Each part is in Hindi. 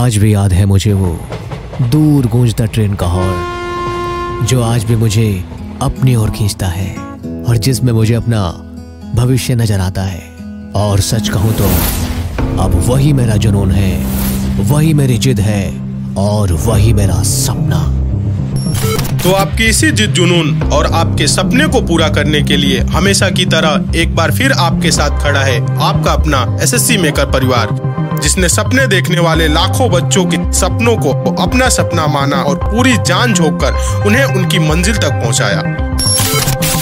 आज भी याद है मुझे वो दूर गूंजता ट्रेन का हॉर्न जो आज भी मुझे अपनी ओर खींचता है और जिसमें मुझे अपना भविष्य नजर आता है और सच कहूं तो अब वही मेरा जुनून है वही मेरी जिद है और वही मेरा सपना तो आपकी इसी जिद जुनून और आपके सपने को पूरा करने के लिए हमेशा की तरह एक बार फिर आपके साथ खड़ा है आपका अपना एसएससी मेकर परिवार जिसने सपने देखने वाले लाखों बच्चों के सपनों को अपना सपना माना और पूरी जान झोंक कर उन्हें उनकी मंजिल तक पहुंचाया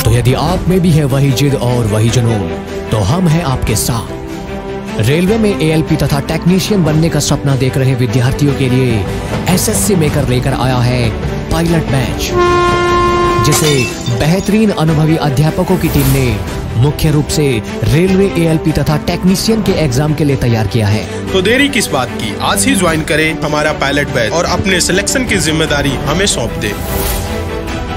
तो यदि आप में भी है वही जिद और वही जुनून तो हम हैं आपके साथ रेलवे में ए तथा टेक्नीशियन बनने का सपना देख रहे विद्यार्थियों के लिए एसएससी मेकर लेकर आया है पायलट मैच जिसे बेहतरीन अनुभवी अध्यापकों की टीम ने मुख्य रूप से रेलवे एएलपी तथा टेक्नीशियन के एग्जाम के लिए तैयार किया है तो देरी किस बात की आज ही ज्वाइन करें हमारा पायलट बैच और अपने सिलेक्शन की जिम्मेदारी हमें सौंप दे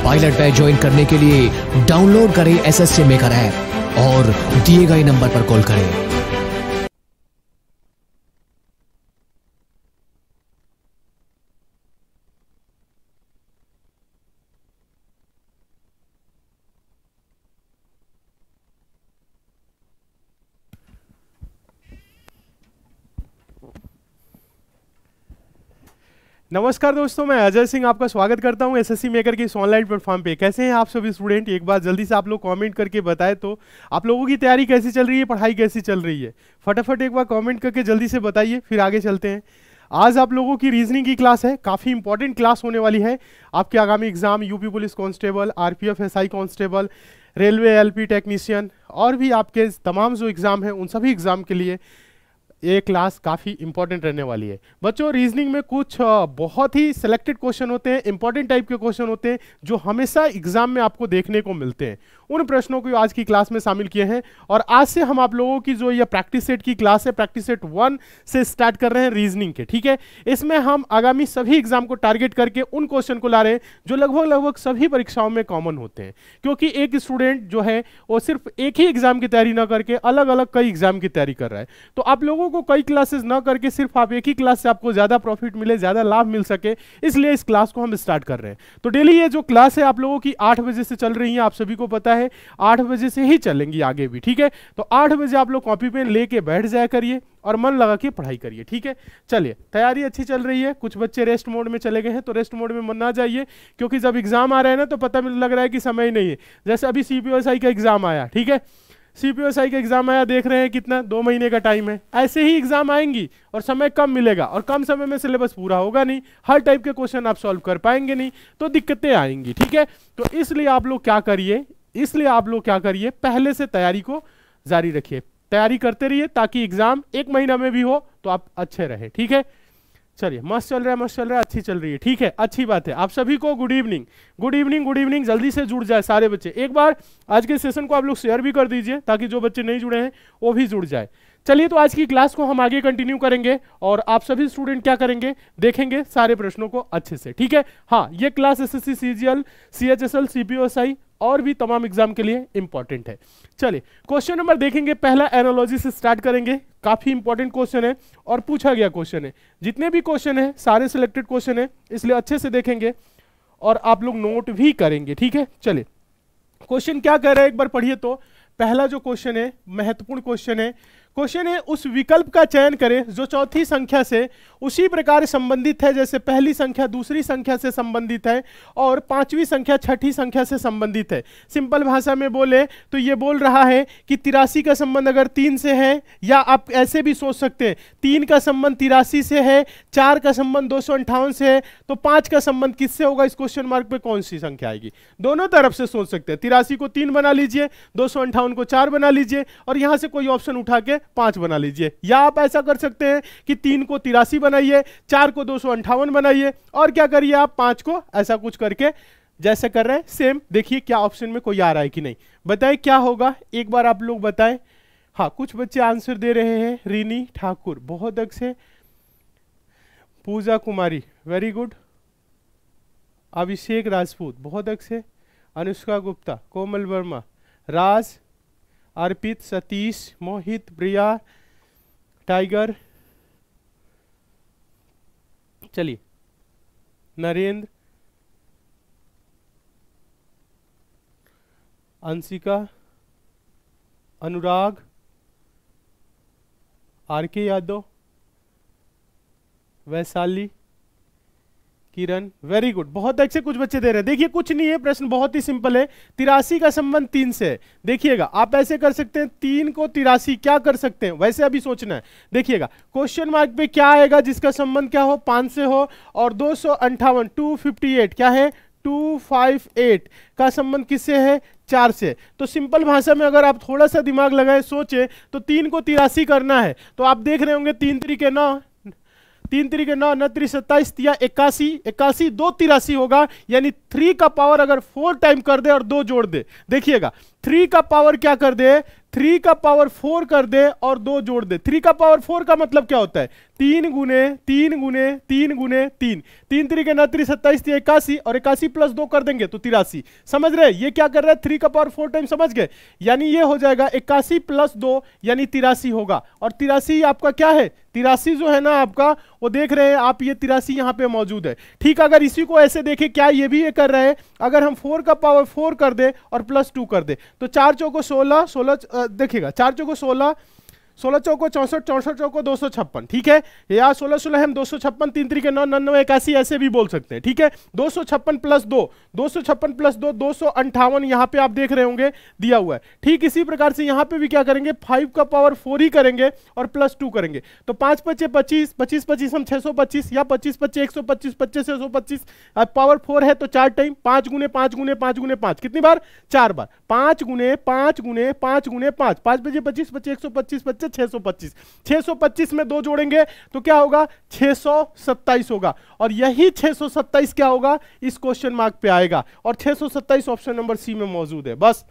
पायलट बैच ज्वाइन करने के लिए डाउनलोड करें एस एस मेकर ऐप और दिए गए नंबर पर कॉल करें नमस्कार दोस्तों मैं अजय सिंह आपका स्वागत करता हूं एसएससी मेकर के इस ऑनलाइन प्लेटफॉर्म पे कैसे हैं आप सभी स्टूडेंट एक बार जल्दी से आप लोग कमेंट करके बताएं तो आप लोगों की तैयारी कैसी चल रही है पढ़ाई कैसी चल रही है फटाफट एक बार कमेंट करके जल्दी से बताइए फिर आगे चलते हैं आज आप लोगों की रीजनिंग की क्लास है काफ़ी इंपॉर्टेंट क्लास होने वाली है आपके आगामी exam UP police constable R P constable railway L technician और भी आपके तमाम जो एग्ज़ाम हैं उन सभी एग्ज़ाम के लिए ये क्लास काफ़ी इंपॉर्टेंट रहने वाली है बच्चों रीजनिंग में कुछ बहुत ही सिलेक्टेड क्वेश्चन होते हैं इंपॉर्टेंट टाइप के क्वेश्चन होते हैं जो हमेशा एग्जाम में आपको देखने को मिलते हैं उन प्रश्नों को आज की क्लास में शामिल किए हैं और आज से हम आप लोगों की जो यह प्रैक्टिस सेट की क्लास है प्रैक्टिस सेट वन से स्टार्ट कर रहे हैं रीजनिंग के ठीक है इसमें हम आगामी सभी एग्जाम को टारगेट करके उन क्वेश्चन को ला रहे हैं जो लगभग लगभग सभी परीक्षाओं में कॉमन होते हैं क्योंकि एक स्टूडेंट जो है वो सिर्फ एक ही एग्जाम की तैयारी ना करके अलग अलग कई एग्जाम की तैयारी कर रहा है तो आप लोगों को कई क्लासेस ना करके सिर्फ आप एक ही क्लास से आपको ज़्यादा प्रॉफिट मिले ज़्यादा लाभ मिल सके इसलिए इस क्लास को हम स्टार्ट कर रहे हैं तो डेली ये जो क्लास है आप लोगों की आठ बजे से चल रही है आप सभी को पता है आठ बजे से ही चलेंगी आगे भी ठीक है तो आठ बजे आप लोग कॉपी पेन लेके बैठ जाया करिए और मन लगा के पढ़ाई करिए ठीक है चलिए तैयारी अच्छी चल रही है कुछ बच्चे रेस्ट मोड में चले गए हैं तो रेस्ट मोड में मन ना जाइए क्योंकि जब एग्जाम आ रहे हैं ना तो पता लग रहा है कि समय ही नहीं है जैसे अभी सी का एग्जाम आया ठीक है सी पी का एग्जाम आया देख रहे हैं कितना दो महीने का टाइम है ऐसे ही एग्जाम आएंगी और समय कम मिलेगा और कम समय में सिलेबस पूरा होगा नहीं हर टाइप के क्वेश्चन आप सॉल्व कर पाएंगे नहीं तो दिक्कतें आएंगी ठीक है तो इसलिए आप लोग क्या करिए इसलिए आप लोग क्या करिए पहले से तैयारी को जारी रखिए तैयारी करते रहिए ताकि एग्जाम एक महीना में भी हो तो आप अच्छे रहे ठीक है चलिए मस्त चल रहा है मस्त चल रहा है अच्छी चल रही है ठीक है अच्छी बात है आप सभी को good evening good evening good evening जल्दी से जुड़ जाए सारे बच्चे एक बार आज के सेशन को आप लोग शेयर भी कर दीजिए ताकि जो बच्चे नहीं जुड़े हैं वो भी जुड़ जाए चलिए तो आज की क्लास को हम आगे कंटिन्यू करेंगे और आप सभी स्टूडेंट क्या करेंगे देखेंगे सारे प्रश्नों को अच्छे से ठीक है हाँ ये class S S C C G C H S L और भी तमाम एग्जाम के लिए इंपॉर्टेंट है चलिए क्वेश्चन नंबर देखेंगे पहला एनोलॉजी से स्टार्ट करेंगे काफी इंपॉर्टेंट क्वेश्चन है और पूछा गया क्वेश्चन है जितने भी क्वेश्चन है सारे सिलेक्टेड क्वेश्चन है इसलिए अच्छे से देखेंगे और आप लोग नोट भी करेंगे ठीक है चलिए क्वेश्चन क्या कह रहे हैं एक बार पढ़िए तो पहला जो क्वेश्चन है महत्वपूर्ण क्वेश्चन है क्वेश्चन है उस विकल्प का चयन करें जो चौथी संख्या से उसी प्रकार संबंधित है जैसे पहली संख्या दूसरी संख्या से संबंधित है और पांचवी संख्या छठी संख्या से संबंधित है सिंपल भाषा में बोले तो ये बोल रहा है कि तिरासी का संबंध अगर तीन से है या आप ऐसे भी सोच सकते हैं तीन का संबंध तिरासी से है चार का संबंध दो से है तो पाँच का संबंध किससे होगा इस क्वेश्चन मार्क पर कौन सी संख्या आएगी दोनों तरफ से सोच सकते हैं तिरासी को तीन बना लीजिए दो को चार बना लीजिए और यहाँ से कोई ऑप्शन उठा के पांच बना लीजिए या आप ऐसा कर सकते हैं कि तीन को तिरासी बनाइए चार को दो बनाइए और क्या करिए आप पांच को ऐसा कुछ करके जैसे कर रहे हैं सेम देखिए क्या ऑप्शन में कोई आ रहा है कि नहीं बताए क्या होगा एक बार आप लोग बताएं हाँ कुछ बच्चे आंसर दे रहे हैं रीनी ठाकुर बहुत अच्छे पूजा कुमारी वेरी गुड अभिषेक राजपूत बहुत अच्छे अनुष्का गुप्ता कोमल वर्मा राज अर्पित सतीश मोहित प्रिया टाइगर चलिए Narendra Anshika Anurag R K Yadav Vaishali Kiran very good बहुत अच्छे कुछ बच्चे दे रहे हैं देखिए कुछ नहीं है प्रश्न बहुत ही सिंपल है तिरासी का संबंध तीन से है देखिएगा आप ऐसे कर सकते हैं तीन को तिरासी क्या कर सकते हैं वैसे अभी सोचना है देखिएगा क्वेश्चन मार्क पे क्या आएगा जिसका संबंध क्या हो पांच से हो और दो सौ अंठावन टू फिफ्टी एट क्या है टू फाइव एट का संबंध किससे है चार से तो सिंपल भाषा में अगर आप थोड़ा सा दिमाग लगाए सोचे तो तीन को तिरासी करना है तो आप देख रहे होंगे तीन तरीके नौ तीन त्री के नौ नौ त्री सत्ताईस या इक्यासी इक्यासी दो तिरासी होगा यानी थ्री का पावर अगर फोर टाइम कर दे और दो जोड़ दे देखिएगा थ्री का पावर क्या कर दे थ्री का पावर फोर कर दे और दो जोड़ दे थ्री का पावर फोर का मतलब क्या होता है तीन गुने तीन गुने तीन गुने तीन तीन तरीके ना त्री सत्ताईस इक्यासी और इक्यासी प्लस दो कर देंगे तो तिरासी समझ रहे ये क्या कर रहे हैं थ्री का पावर फोर टाइम समझ गए यानी ये हो जाएगा इक्यासी प्लस दो यानी तिरासी होगा और तिरासी आपका क्या है तिरासी जो है ना आपका वो देख रहे हैं आप ये तिरासी यहाँ पे मौजूद है ठीक अगर इसी को ऐसे देखें क्या ये भी ये कर रहे हैं अगर हम फोर का पावर फोर कर दे और प्लस टू कर दे तो चार चौको सोलह सोलह देखिएगा चार चौको सोलह सोलह चौको चौसठ चौसठ चौको दो सौ छप्पन ठीक है या सोलह सोलह हम दो सौ छप्पन तीन तरीके नौ नौ इक्यासी ऐसे भी बोल सकते हैं ठीक है दो सौ छप्पन प्लस दो दो सौ छप्पन प्लस दो दो सौ अंठावन यहाँ पे आप देख रहे होंगे दिया हुआ है ठीक इसी प्रकार से यहाँ पे भी क्या करेंगे फाइव का पावर फोर ही करेंगे और प्लस टू करेंगे तो पाँच पच्चे पच्चीस पच्चीस पच्चीस हम छः सौ पच्चीस या पच्चीस पच्चे एक सौ पच्चीस पच्चीस छः सौ पच्चीस पावर फोर है तो चार टाइम पाँच गुने पाँच गुने पाँच गुने पाँच कितनी बार चार बार पाँच गुने पाँच गुने पाँच गुने पाँच पाँच पच्चे पच्चीस पच्चीस एक सौ पच्चीस पच्चीस 625 625 में दो जोड़ेंगे तो क्या होगा 627 होगा और यही 627 क्या होगा इस क्वेश्चन मार्क पे आएगा और 627 ऑप्शन नंबर सी में मौजूद है बस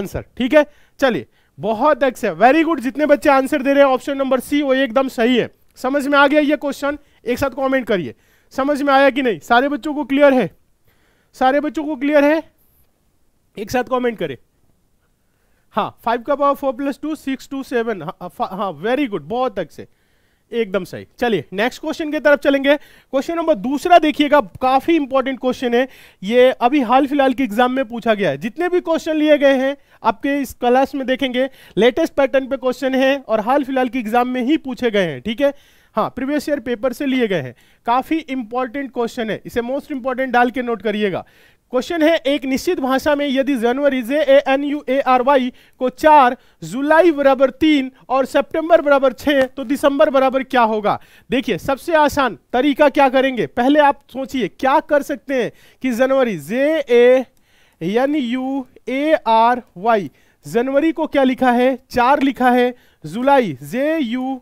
आंसर ठीक है चलिए बहुत एक्स है वेरी गुड जितने बच्चे आंसर दे रहे हैं ऑप्शन नंबर सी वो एकदम सही है समझ में आ गया ये क्वेश्चन एक साथ कमेंट करिए समझ में आया कि नहीं सारे बच्चों को क्लियर है सारे बच्चों को क्लियर है एक साथ कमेंट करें हाँ फाइव का power four plus two six two seven हाँ वेरी हाँ, गुड हाँ, बहुत तक से एकदम सही चलिए नेक्स्ट क्वेश्चन की तरफ चलेंगे क्वेश्चन नंबर दूसरा देखिएगा काफी इंपॉर्टेंट क्वेश्चन है ये अभी हाल फिलहाल के एग्जाम में पूछा गया है जितने भी क्वेश्चन लिए गए हैं आपके इस क्लास में देखेंगे लेटेस्ट पैटर्न पे क्वेश्चन है और हाल फिलहाल के एग्जाम में ही पूछे गए हैं ठीक है हाँ प्रीवियस ईयर पेपर से लिए गए हैं काफी इंपॉर्टेंट क्वेश्चन है इसे मोस्ट इंपॉर्टेंट डाल के नोट करिएगा क्वेश्चन है एक निश्चित भाषा में यदि जनवरी J A N U A R Y को चार जुलाई बराबर तीन और सितंबर बराबर छः तो दिसंबर बराबर क्या होगा देखिए सबसे आसान तरीका क्या करेंगे पहले आप सोचिए क्या कर सकते हैं कि जनवरी J A N U A R Y जनवरी को क्या लिखा है चार लिखा है जुलाई J U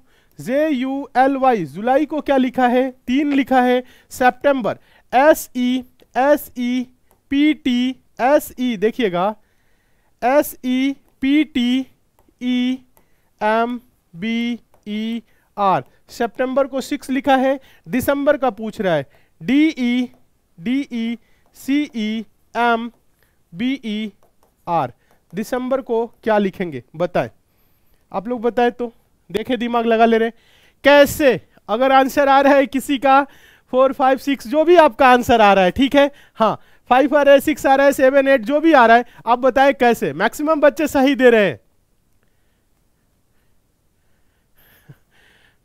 J U L Y जुलाई को क्या लिखा है तीन लिखा है September S E S E P T S E देखिएगा S E P T E M B E R September को सिक्स लिखा है दिसंबर का पूछ रहा है D E D E C ई एम बी ई आर दिसंबर को क्या लिखेंगे बताए आप लोग बताए तो देखे दिमाग लगा ले रहे कैसे अगर आंसर आ रहा है किसी का फोर फाइव सिक्स जो भी आपका आंसर आ रहा है ठीक है हाँ फाइव आ रहा है सिक्स आ रहा है सेवन एट जो भी आ रहा है आप बताएं कैसे मैक्सिमम बच्चे सही दे रहे हैं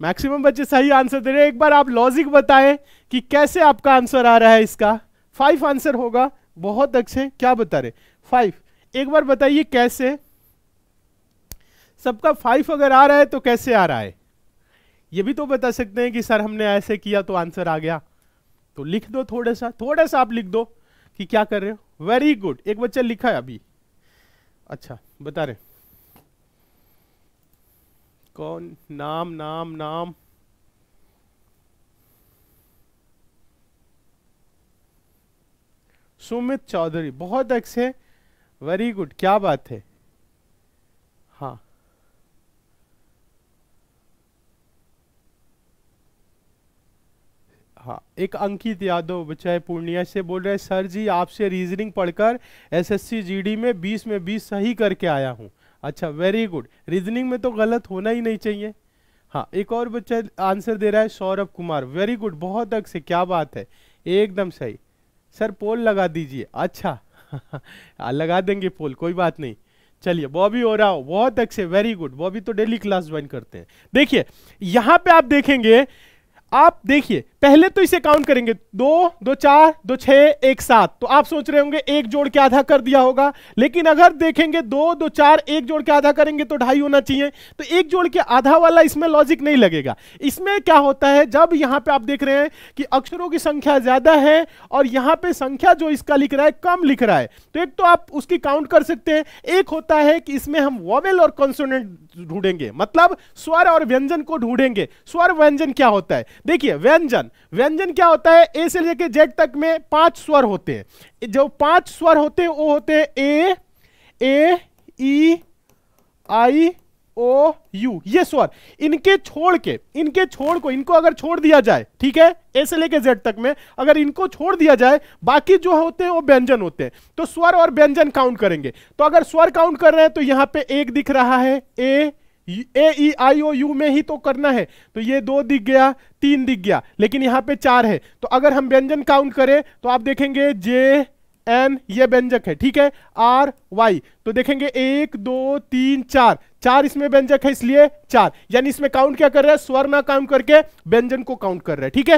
मैक्सिमम बच्चे सही आंसर दे रहे हैं एक बार आप लॉजिक बताएं कि कैसे आपका आंसर आ रहा है इसका फाइव आंसर होगा बहुत अच्छे क्या बता रहे फाइव एक बार बताइए कैसे सबका फाइव अगर आ रहा है तो कैसे आ रहा है ये भी तो बता सकते हैं कि सर हमने ऐसे किया तो आंसर आ गया तो लिख दो थोड़ा सा थोड़ा सा आप लिख दो कि क्या कर रहे हो वेरी गुड एक बच्चा लिखा है अभी अच्छा बता रहे कौन नाम नाम नाम सुमित चौधरी बहुत अच्छे वेरी गुड क्या बात है हाँ एक अंकित यादव बच्चा पूर्णिया से बोल रहे हैं सर जी आपसे रीजनिंग पढ़कर एसएससी जीडी में 20 में 20 सही करके आया हूँ अच्छा वेरी गुड रीजनिंग में तो गलत होना ही नहीं चाहिए हाँ एक और बच्चा आंसर दे रहा है सौरभ कुमार वेरी गुड बहुत से क्या बात है एकदम सही सर पोल लगा दीजिए अच्छा हाँ, लगा देंगे पोल कोई बात नहीं चलिए बॉबी रहा हो बहुत अग से वेरी गुड बॉबी तो डेली क्लास ज्वाइन करते हैं देखिए यहाँ पे आप देखेंगे आप देखिए पहले तो इसे काउंट करेंगे दो दो चार दो छह एक सात तो आप सोच रहे होंगे एक जोड़ के आधा कर दिया होगा लेकिन अगर देखेंगे दो दो चार एक जोड़ के आधा करेंगे तो ढाई होना चाहिए तो एक जोड़ के आधा वाला इसमें लॉजिक नहीं लगेगा इसमें क्या होता है जब यहाँ पे आप देख रहे हैं कि अक्षरों की संख्या ज़्यादा है और यहां पर संख्या जो इसका लिख रहा है कम लिख रहा है तो एक तो आप उसकी काउंट कर सकते हैं एक होता है कि इसमें हम वॉवेल और कॉन्सोनेंट ढूंढेंगे मतलब स्वर और व्यंजन को ढूंढेंगे स्वर व्यंजन क्या होता है देखिए व्यंजन व्यंजन क्या होता है ए से लेके जेड तक में पांच स्वर होते हैं जो पांच स्वर होते हैं वो होते हैं ए ए ई आई ओ यू ये स्वर इनके छोड़ के इनके छोड़ को इनको अगर छोड़ दिया जाए ठीक है ए से लेके जेड तक में अगर इनको छोड़ दिया जाए बाकी जो होते हैं वो व्यंजन होते हैं तो स्वर और व्यंजन काउंट करेंगे तो अगर स्वर काउंट कर रहे हैं तो यहां पे एक दिख रहा है ए ए ई आई ओ यू में ही तो करना है तो ये दो दिख गया तीन दिख गया लेकिन यहाँ पे चार है तो अगर हम व्यंजन काउंट करें तो आप देखेंगे जे एन ये व्यंजक है ठीक है आर वाई तो देखेंगे एक दो तीन चार चार इसमें व्यंजक है इसलिए चार यानी इसमें काउंट क्या कर रहा है स्वर ना काउंट करके व्यंजन को काउंट कर रहा है ठीक है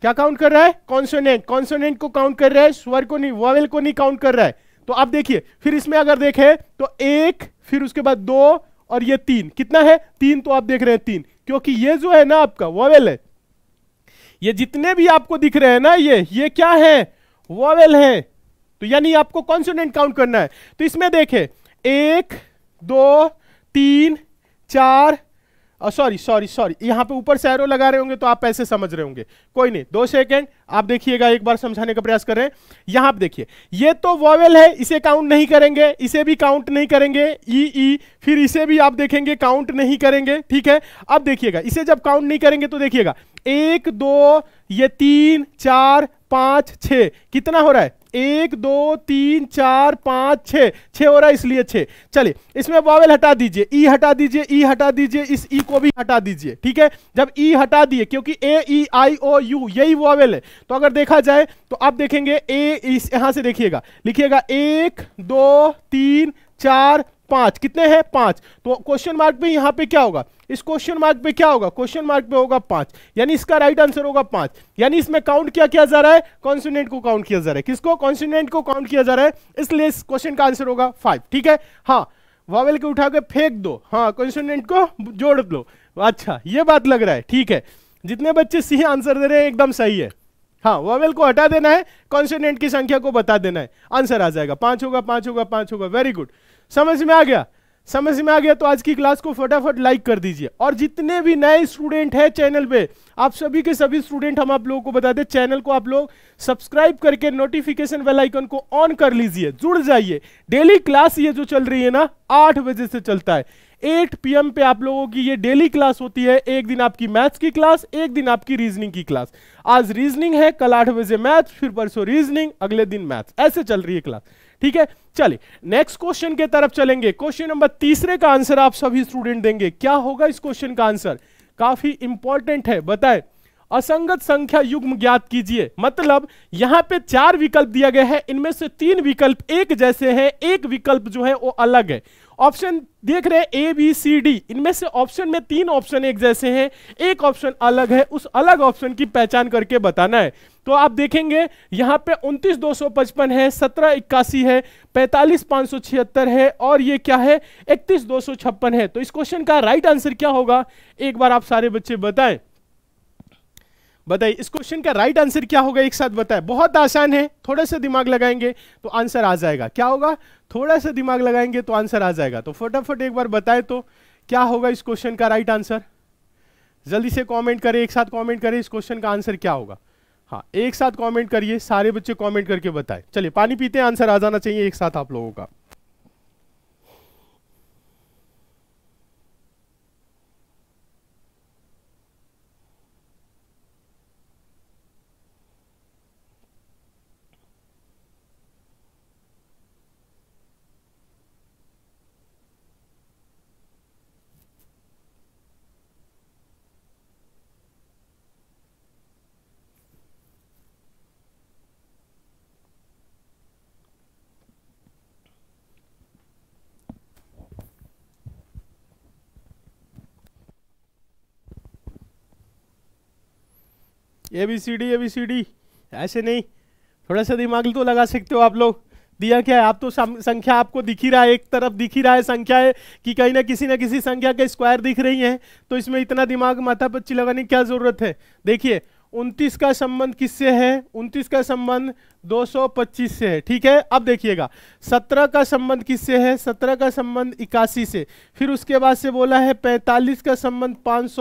क्या काउंट कर रहा है कॉन्सोनेंट कॉन्सोनेंट को काउंट कर रहा है स्वर को नहीं वेल को नहीं काउंट कर रहा है तो आप देखिए फिर इसमें अगर देखें तो एक फिर उसके बाद दो और ये तीन कितना है तीन तो आप देख रहे हैं तीन क्योंकि ये जो है ना आपका वोवेल है ये जितने भी आपको दिख रहे हैं ना ये ये क्या है वोवेल है तो यानी आपको कॉन्सोनेंट काउंट करना है तो इसमें देखें एक दो तीन चार सॉरी सॉरी सॉरी यहाँ पे ऊपर से एरो लगा रहे होंगे तो आप ऐसे समझ रहे होंगे कोई नहीं दो सेकेंड आप देखिएगा एक बार समझाने का प्रयास कर रहे हैं देखिए ये तो वॉवेल है इसे काउंट नहीं करेंगे इसे भी काउंट नहीं करेंगे ई ई फिर इसे भी आप देखेंगे काउंट नहीं करेंगे ठीक है अब देखिएगा इसे जब काउंट नहीं करेंगे तो देखिएगा एक दो ये तीन चार पांच छ कितना हो रहा है एक दो तीन चार पांच छः छः हो रहा है इसलिए छः चलिए इसमें वॉवेल हटा दीजिए ई e हटा दीजिए ई e हटा दीजिए इस ई e को भी हटा दीजिए ठीक है जब ई हटा दिए क्योंकि ए ई आई ओ यू यही वॉवेल है तो अगर देखा जाए तो आप देखेंगे ए इस यहां से देखिएगा लिखिएगा एक दो तीन चार पांच कितने हैं पांच तो क्वेश्चन मार्क में यहां पर क्या होगा इस क्वेश्चन मार्क पे क्या होगा क्वेश्चन मार्क पे होगा पांच यानी इसका राइट आंसर होगा पांच यानी इसमें काउंट किया जा रहा है कॉन्सोनेंट को काउंट किया जा रहा है किसको कॉन्सोनेंट को काउंट किया जा रहा है इसलिए इस क्वेश्चन का आंसर होगा फाइव ठीक है हाँ वावेल के उठा के फेंक दो हाँ कॉन्सोनेंट को जोड़ दो अच्छा ये बात लग रहा है ठीक है जितने बच्चे सी आंसर दे रहे हैं एकदम सही है हाँ वावेल को हटा देना है कॉन्सोनेंट की संख्या को बता देना है आंसर आ जाएगा पांच होगा पांच होगा पांच होगा वेरी गुड समझ में आ गया समझ में आ गया तो आज की क्लास को फटाफट लाइक कर दीजिए और जितने भी नए स्टूडेंट हैं चैनल पे आप सभी के सभी स्टूडेंट हम आप लोगों को बता दें चैनल को आप लोग सब्सक्राइब करके नोटिफिकेशन बेल आइकन को ऑन कर लीजिए जुड़ जाइए डेली क्लास ये जो चल रही है ना आठ बजे से चलता है 8 पीएम पे आप लोगों की ये डेली क्लास होती है एक दिन आपकी मैथ्स की क्लास एक दिन आपकी रीजनिंग की क्लास आज रीजनिंग है कल आठ बजे मैथ्स फिर परसों रीजनिंग अगले दिन मैथ्स ऐसे चल रही है क्लास ठीक है चलिए नेक्स्ट क्वेश्चन के तरफ चलेंगे क्वेश्चन नंबर तीसरे का आंसर आप सभी स्टूडेंट देंगे क्या होगा इस क्वेश्चन का आंसर काफी इंपॉर्टेंट है बताए असंगत संख्या युग्म ज्ञात कीजिए मतलब यहां पे चार विकल्प दिया गया है इनमें से तीन विकल्प एक जैसे हैं एक विकल्प जो है वो अलग है ऑप्शन देख रहे हैं ए बी सी डी इनमें से ऑप्शन में तीन ऑप्शन एक जैसे हैं एक ऑप्शन अलग है उस अलग ऑप्शन की पहचान करके बताना है तो आप देखेंगे यहाँ पे उनतीस दो सौ पचपन है सत्रह इक्यासी है पैंतालीस पाँच सौ छिहत्तर है और ये क्या है इकतीस दो सौ छप्पन है तो इस क्वेश्चन का राइट आंसर क्या होगा एक बार आप सारे बच्चे बताएं बताइए इस क्वेश्चन का राइट आंसर क्या होगा एक साथ बताए बहुत आसान है थोड़ा सा दिमाग लगाएंगे तो आंसर आ जाएगा क्या होगा थोड़ा सा दिमाग लगाएंगे तो आंसर आ जाएगा तो फटाफट एक बार बताए तो क्या होगा इस क्वेश्चन का राइट आंसर जल्दी से कमेंट करें एक साथ कमेंट करें इस क्वेश्चन का आंसर क्या होगा हाँ एक साथ कमेंट करिए सारे बच्चे कमेंट करके बताएं चलिए पानी पीते हैं आंसर आ जाना चाहिए एक साथ आप लोगों का A B C D A B C D ऐसे नहीं थोड़ा सा दिमाग तो लगा सकते हो आप लोग दिया क्या है आप तो संख्या आपको दिख ही रहा है एक तरफ दिख ही रहा है संख्या है कि कहीं ना किसी ना किसी संख्या का स्क्वायर दिख रही है तो इसमें इतना दिमाग माथा पच्ची लगाने की क्या ज़रूरत है देखिए उनतीस का संबंध किससे है उनतीस का संबंध 225 से है ठीक है अब देखिएगा 17 का संबंध किससे है 17 का संबंध इक्यासी से फिर उसके बाद से बोला है 45 का संबंध पाँच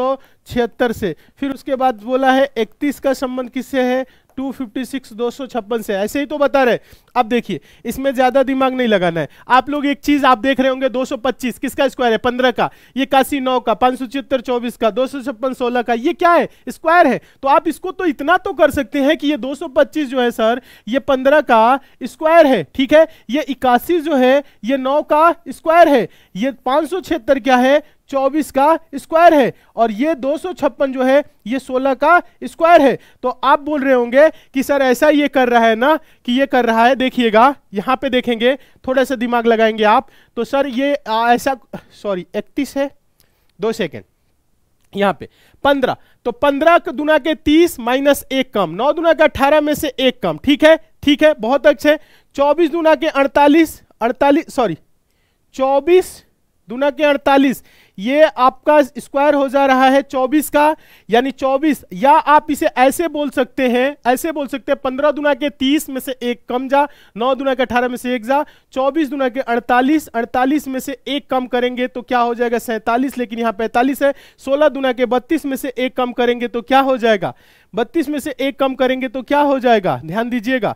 से फिर उसके बाद बोला है 31 का संबंध किससे है 256 256 से ऐसे ही तो बता रहे अब देखिए इसमें ज्यादा दिमाग नहीं लगाना है आप लोग एक चीज आप देख रहे होंगे 225 किसका स्क्वायर है 15 का ये काशी नौ का पांच सौ छिहत्तर चौबीस का दो सौ छप्पन सोलह का ये क्या है स्क्वायर है तो आप इसको तो इतना तो कर सकते हैं कि ये 225 जो है सर ये 15 का स्क्वायर है ठीक है ये इक्यासी जो है ये नौ का स्क्वायर है ये पांच क्या है 24 का स्क्वायर है और ये दो जो है ये 16 का स्क्वायर है तो आप बोल रहे होंगे कि सर ऐसा ये कर रहा है ना कि ये कर रहा है देखिएगा यहाँ पे देखेंगे थोड़ा सा दिमाग लगाएंगे आप तो सर ये आ, ऐसा सॉरी इकतीस है दो सेकेंड यहाँ पे पंद्रह तो पंद्रह दुना के तीस माइनस एक कम नौ दुना के अठारह में से एक कम ठीक है ठीक है बहुत अच्छे चौबीस दुना के अड़तालीस अड़तालीस सॉरी चौबीस दुना के अड़तालीस ये आपका स्क्वायर हो जा रहा है 24 का यानी 24 या आप इसे ऐसे बोल सकते हैं ऐसे बोल सकते हैं 15 दुना के 30 में से एक कम जा 9 दुना के 18 में से एक जा 24 दुना के 48 48 में से एक कम करेंगे तो क्या हो जाएगा सैंतालीस लेकिन यहाँ पैंतालीस है सोलह दुना के बत्तीस में से एक कम करेंगे तो क्या हो जाएगा बत्तीस में से एक कम करेंगे तो क्या हो जाएगा ध्यान दीजिएगा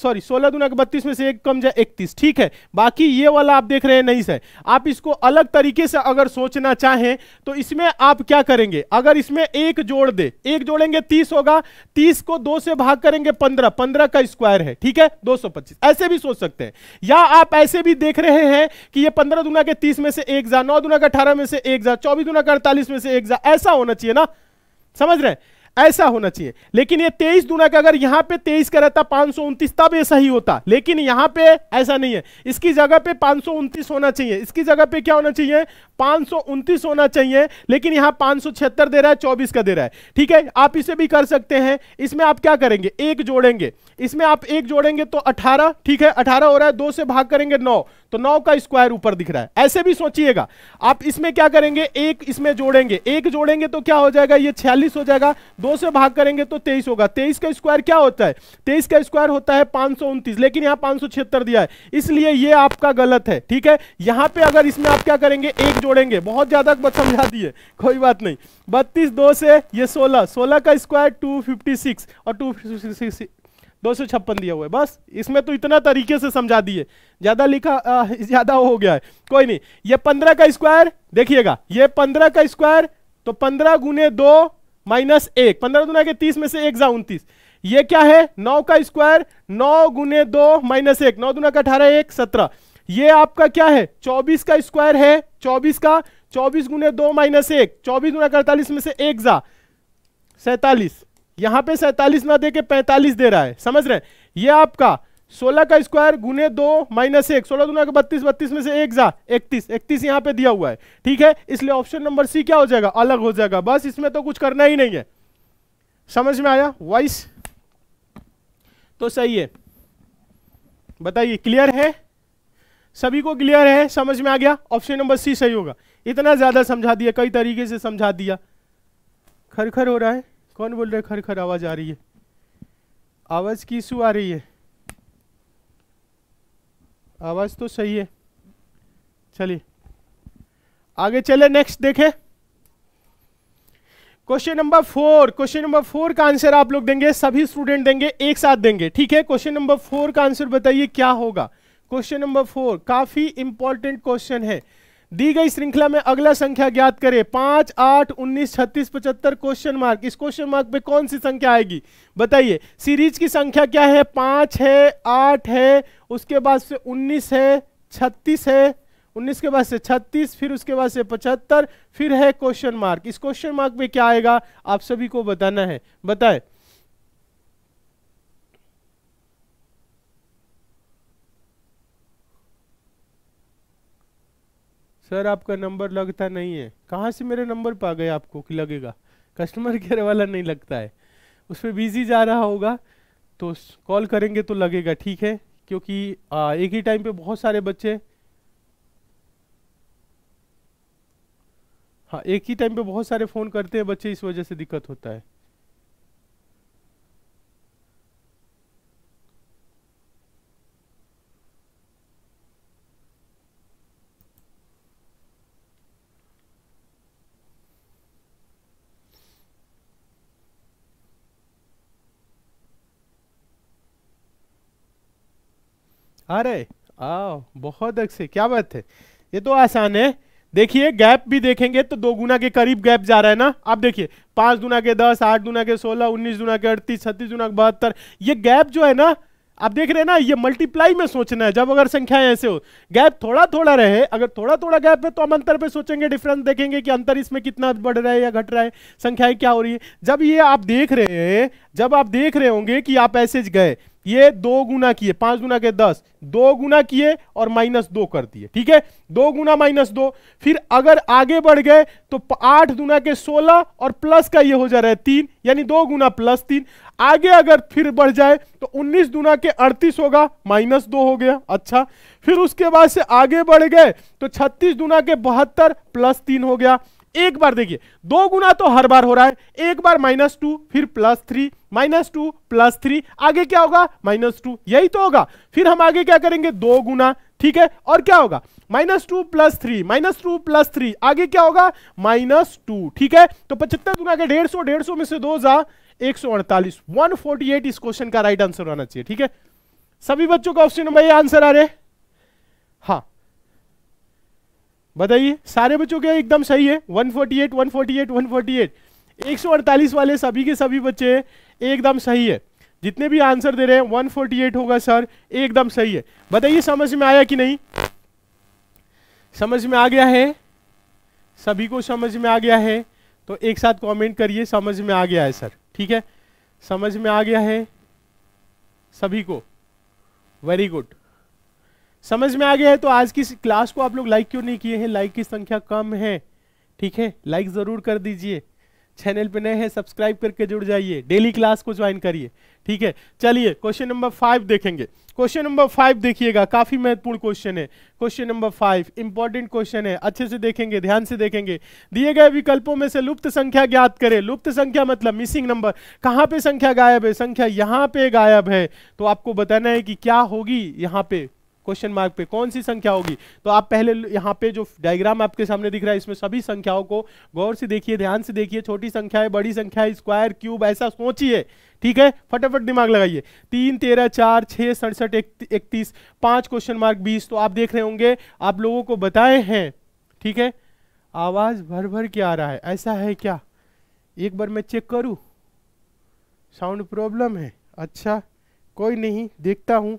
सॉरी सोलह दुना के बत्तीस में से एक कम जाए इकतीस ठीक है बाकी ये वाला आप देख रहे हैं नहीं सर आप इसको अलग तरीके से अगर सोचना चाहें तो इसमें आप क्या करेंगे अगर इसमें एक जोड़ दे एक जोड़ेंगे तीस होगा तीस को दो से भाग करेंगे पंद्रह पंद्रह का स्क्वायर है ठीक है दो सौ पच्चीस ऐसे भी सोच सकते हैं या आप ऐसे भी देख रहे हैं कि ये पंद्रह दुना के तीस में से एक जा नौ दुना का अठारह में से एक जा चौबीस दुना का अड़तालीस में से एक जा ऐसा होना चाहिए ना समझ रहे हैं ऐसा होना चाहिए लेकिन ये तेईस दुना का अगर यहाँ पे तेईस का रहता पांच सौ उनतीस तब ये सही होता लेकिन यहाँ पे ऐसा नहीं है इसकी जगह पे पांच सौ उनतीस होना चाहिए इसकी जगह पे क्या होना चाहिए पांच सौ उनतीस होना चाहिए लेकिन यहाँ पांच सौ छिहत्तर दे रहा है चौबीस का दे रहा है ठीक है आप इसे भी कर सकते हैं इसमें आप क्या करेंगे एक जोड़ेंगे इसमें आप एक जोड़ेंगे तो अठारह ठीक है अठारह हो रहा है दो से भाग करेंगे नौ तो नौ का स्क्वायर ऊपर दिख रहा है ऐसे भी सोचिएगा आप इसमें क्या करेंगे एक इसमें जोड़ेंगे एक जोड़ेंगे तो क्या हो जाएगा ये छियालीस हो जाएगा दो से भाग करेंगे तो तेईस होगा तेईस का स्क्वायर क्या होता है तेईस का स्क्वायर होता है पांच लेकिन यहां पांच दिया है इसलिए यह आपका गलत है ठीक है यहाँ पे अगर इसमें आप क्या करेंगे एक जोड़ेंगे बहुत ज्यादा समझा दिए कोई बात नहीं बत्तीस दो से ये सोलह सोलह का स्क्वायर टू फिफ्टी सिक्स और टू दो सौ छप्पन दिया हुआ है बस इसमें तो इतना तरीके से समझा दिए ज्यादा लिखा ज्यादा हो गया है कोई नहीं ये पंद्रह का स्क्वायर देखिएगा ये पंद्रह का स्क्वायर तो पंद्रह गुने दो माइनस एक पंद्रह गुना के तीस में से एक जा उनतीस ये क्या है नौ का स्क्वायर नौ गुने दो माइनस एक नौ दुना का अठारह एक सत्रह ये आपका क्या है चौबीस का स्क्वायर है चौबीस का चौबीस गुने दो माइनस एक चौबीस गुना का अड़तालीस में से एक जा सैतालीस यहां पे सैतालीस ना दे के पैंतालीस दे रहा है समझ रहे हैं ये आपका सोलह का स्क्वायर गुने दो माइनस एक सोलह दुना के बत्तीस बत्तीस में से एक जा इकतीस इकतीस यहां पे दिया हुआ है ठीक है इसलिए ऑप्शन नंबर सी क्या हो जाएगा अलग हो जाएगा बस इसमें तो कुछ करना ही नहीं है समझ में आया वाइस तो सही है बताइए क्लियर है सभी को क्लियर है समझ में आ गया ऑप्शन नंबर सी सही होगा इतना ज्यादा समझा दिया कई तरीके से समझा दिया खर खर हो रहा है कौन बोल रहा है खर खर आवाज़ आ रही है आवाज़ की सू आ रही है आवाज़ तो सही है चलिए आगे चले नेक्स्ट देखें question number four question number four का आंसर आप लोग देंगे सभी स्टूडेंट देंगे एक साथ देंगे ठीक है क्वेश्चन नंबर फोर का आंसर बताइए क्या होगा क्वेश्चन नंबर फोर काफी इंपॉर्टेंट क्वेश्चन है दी गई श्रृंखला में अगला संख्या ज्ञात करें पांच आठ उन्नीस छत्तीस पचहत्तर क्वेश्चन मार्क इस क्वेश्चन मार्क पे कौन सी संख्या आएगी बताइए सीरीज की संख्या क्या है पांच है आठ है उसके बाद से उन्नीस है छत्तीस है उन्नीस के बाद से छत्तीस फिर उसके बाद से पचहत्तर फिर है क्वेश्चन मार्क इस क्वेश्चन मार्क में क्या आएगा आप सभी को बताना है बताए सर आपका नंबर लगता नहीं है कहाँ से मेरे नंबर पा गए आपको कि लगेगा कस्टमर केयर वाला नहीं लगता है उस पर बिजी जा रहा होगा तो कॉल करेंगे तो लगेगा ठीक है क्योंकि आ, एक ही टाइम पे बहुत सारे बच्चे हाँ एक ही टाइम पे बहुत सारे फ़ोन करते हैं बच्चे इस वजह से दिक्कत होता है अरे आओ बहुत अच्छे क्या बात है ये तो आसान है देखिए गैप भी देखेंगे तो दो गुना के करीब गैप जा रहा है ना आप देखिए पांच गुना के दस आठ गुना के सोलह उन्नीस गुना के अड़तीस छत्तीस गुना के बहत्तर ये गैप जो है ना आप देख रहे हैं ना ये मल्टीप्लाई में सोचना है जब अगर संख्याएं ऐसे हो गैप थोड़ा थोड़ा रहे अगर थोड़ा थोड़ा गैप है तो हम अंतर पे सोचेंगे डिफरेंस देखेंगे कि अंतर इसमें कितना बढ़ रहा है या घट रहा है संख्याएं क्या हो रही है जब ये आप देख रहे हैं जब आप देख रहे होंगे कि आप ऐसे गए ये दो गुना किए पांच गुना के दस दो गुना किए और माइनस दो कर दिए ठीक है दो गुना माइनस दो फिर अगर आगे बढ़ गए तो आठ गुना के सोलह और प्लस का ये हो जा रहा है तीन यानी दो गुना प्लस तीन आगे अगर फिर बढ़ जाए तो उन्नीस गुना के अड़तीस होगा माइनस दो हो गया अच्छा फिर उसके बाद से आगे बढ़ गए तो छत्तीस गुना के बहत्तर प्लस तीन हो गया एक बार देखिए दो गुना तो हर बार हो रहा है एक बार माइनस टू फिर plus three minus two plus three आगे क्या होगा माइनस टू यही तो होगा फिर हम आगे क्या करेंगे दो गुना ठीक है और क्या होगा minus two plus three minus two plus three आगे क्या होगा माइनस टू ठीक है तो पचहत्तर गुना के डेढ़ सौ डेढ़ सौ में से दो जा एक सौ अड़तालीस वन फोर्टी एट इस क्वेश्चन का राइट आंसर होना चाहिए ठीक है सभी बच्चों का ऑप्शन नंबर ये आंसर आ रहे हाँ बताइए सारे बच्चों के एकदम सही है 148, 148, 148, 148 वाले सभी के सभी बच्चे एकदम सही है जितने भी आंसर दे रहे हैं 148 होगा सर एकदम सही है बताइए समझ में आया कि नहीं समझ में आ गया है सभी को समझ में आ गया है तो एक साथ कमेंट करिए समझ में आ गया है सर ठीक है समझ में आ गया है सभी को वेरी गुड समझ में आ गया है तो आज की क्लास को आप लोग लाइक क्यों नहीं किए हैं लाइक की संख्या कम है ठीक है लाइक ज़रूर कर दीजिए चैनल पे नए हैं सब्सक्राइब करके जुड़ जाइए डेली क्लास को ज्वाइन करिए ठीक है चलिए क्वेश्चन नंबर फाइव देखेंगे क्वेश्चन नंबर फाइव देखिएगा काफी महत्वपूर्ण क्वेश्चन है question number five important question है अच्छे से देखेंगे ध्यान से देखेंगे दिए गए विकल्पों में से लुप्त संख्या ज्ञात करें लुप्त संख्या मतलब मिसिंग नंबर कहाँ पे संख्या गायब है संख्या यहाँ पे गायब है तो आपको बताना है कि क्या होगी यहाँ पे क्वेश्चन मार्क पे कौन सी संख्या होगी तो आप पहले यहाँ पे जो डायग्राम आपके सामने दिख रहा है इसमें सभी संख्याओं को गौर से देखिए ध्यान से देखिए छोटी है बड़ी संख्या स्क्वायर क्यूब ऐसा सोचिए ठीक है फटाफट दिमाग लगाइए तीन तेरह चार छः सड़सठ इकतीस पाँच क्वेश्चन मार्क बीस तो आप देख रहे होंगे आप लोगों को बताए हैं ठीक है आवाज़ भर भर के आ रहा है ऐसा है क्या एक बार मैं चेक करूँ साउंड प्रॉब्लम है अच्छा कोई नहीं देखता हूँ